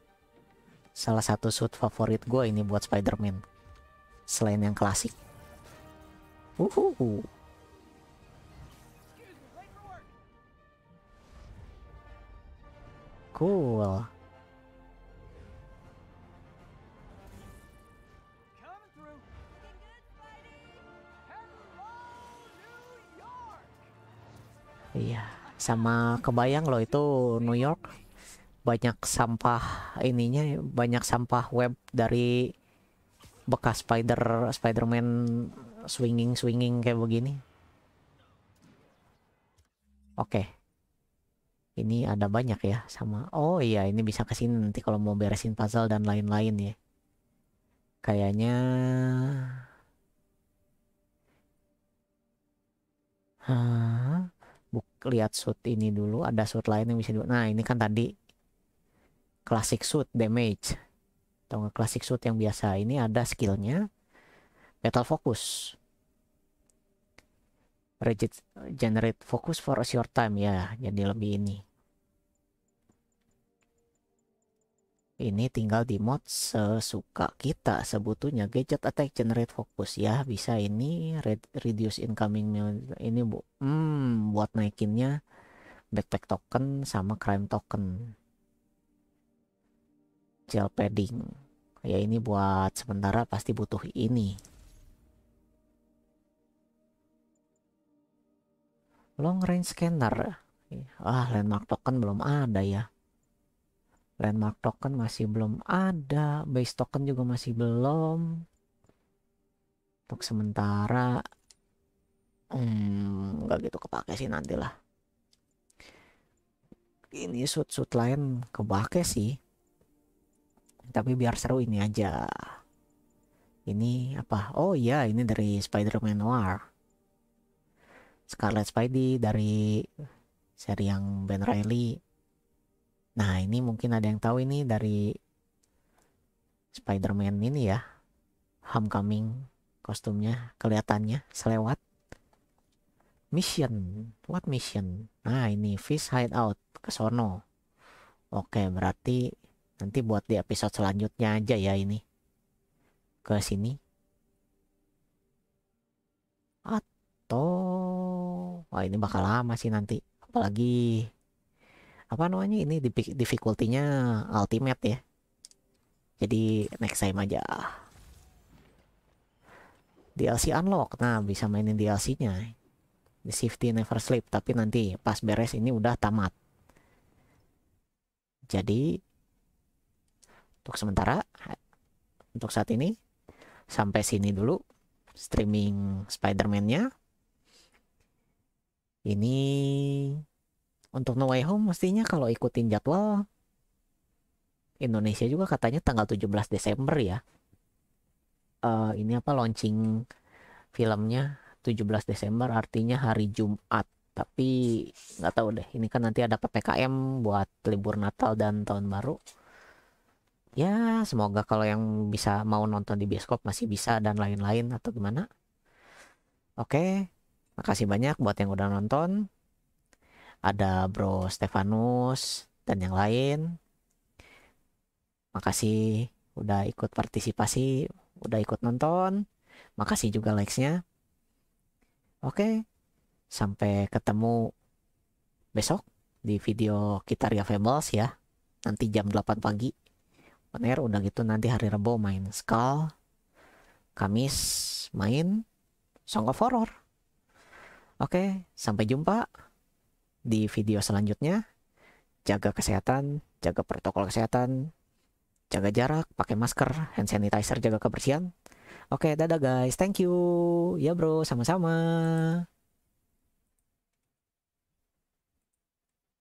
Salah satu suit favorit gue ini buat Spider-Man. Selain yang klasik. Uhuhu. Cool. Iya, sama kebayang loh itu New York banyak sampah ininya, banyak sampah web dari bekas Spider Spiderman swinging swinging kayak begini. Oke. Okay. Ini ada banyak ya sama. Oh iya, ini bisa kesini nanti kalau mau beresin puzzle dan lain-lain ya. Kayaknya Hah? lihat shoot ini dulu ada shoot lain yang bisa di nah ini kan tadi classic shoot damage atau classic shoot yang biasa ini ada skillnya battle focus Rigid generate focus for a short time ya jadi lebih ini ini tinggal di mod sesuka kita sebetulnya gadget attack generate focus ya bisa ini reduce incoming ini bu hmm, buat naikinnya backpack token sama crime token gel padding ya ini buat sementara pasti butuh ini long range scanner ah landmark token belum ada ya landmark token masih belum ada base token juga masih belum untuk sementara hmm, nggak gitu kepake sih nantilah ini suit suit lain kepake sih tapi biar seru ini aja ini apa oh iya ini dari Spider-Man Noir Scarlet Spidey dari seri yang Ben Riley. Nah, ini mungkin ada yang tahu ini dari Spider-Man ini ya. Homecoming kostumnya kelihatannya selewat. Mission, what mission? Nah, ini Fish Hideout ke sono. Oke, berarti nanti buat di episode selanjutnya aja ya ini. Ke sini. Atau wah ini bakal lama sih nanti, apalagi apa namanya ini difficulty-nya ultimate ya. Jadi next time aja. DLC unlock. Nah, bisa mainin DLC-nya. The Safety Never Sleep, tapi nanti pas beres ini udah tamat. Jadi untuk sementara untuk saat ini sampai sini dulu streaming Spider-Man-nya. Ini untuk No Way Home mestinya kalau ikutin jadwal Indonesia juga katanya tanggal 17 Desember ya. Uh, ini apa launching filmnya 17 Desember artinya hari Jumat. Tapi nggak tahu deh, ini kan nanti ada PPKM buat libur Natal dan tahun baru. Ya, semoga kalau yang bisa mau nonton di bioskop masih bisa dan lain-lain atau gimana. Oke, makasih banyak buat yang udah nonton ada Bro Stefanus dan yang lain. Makasih udah ikut partisipasi, udah ikut nonton. Makasih juga likes-nya. Oke, sampai ketemu besok di video kita Ria Fables ya. Nanti jam 8 pagi. On udah gitu nanti hari Rebo main Skull. Kamis main Song of Horror. Oke, sampai jumpa di video selanjutnya. Jaga kesehatan, jaga protokol kesehatan, jaga jarak, pakai masker, hand sanitizer, jaga kebersihan. Oke, dadah guys. Thank you. Ya bro, sama-sama.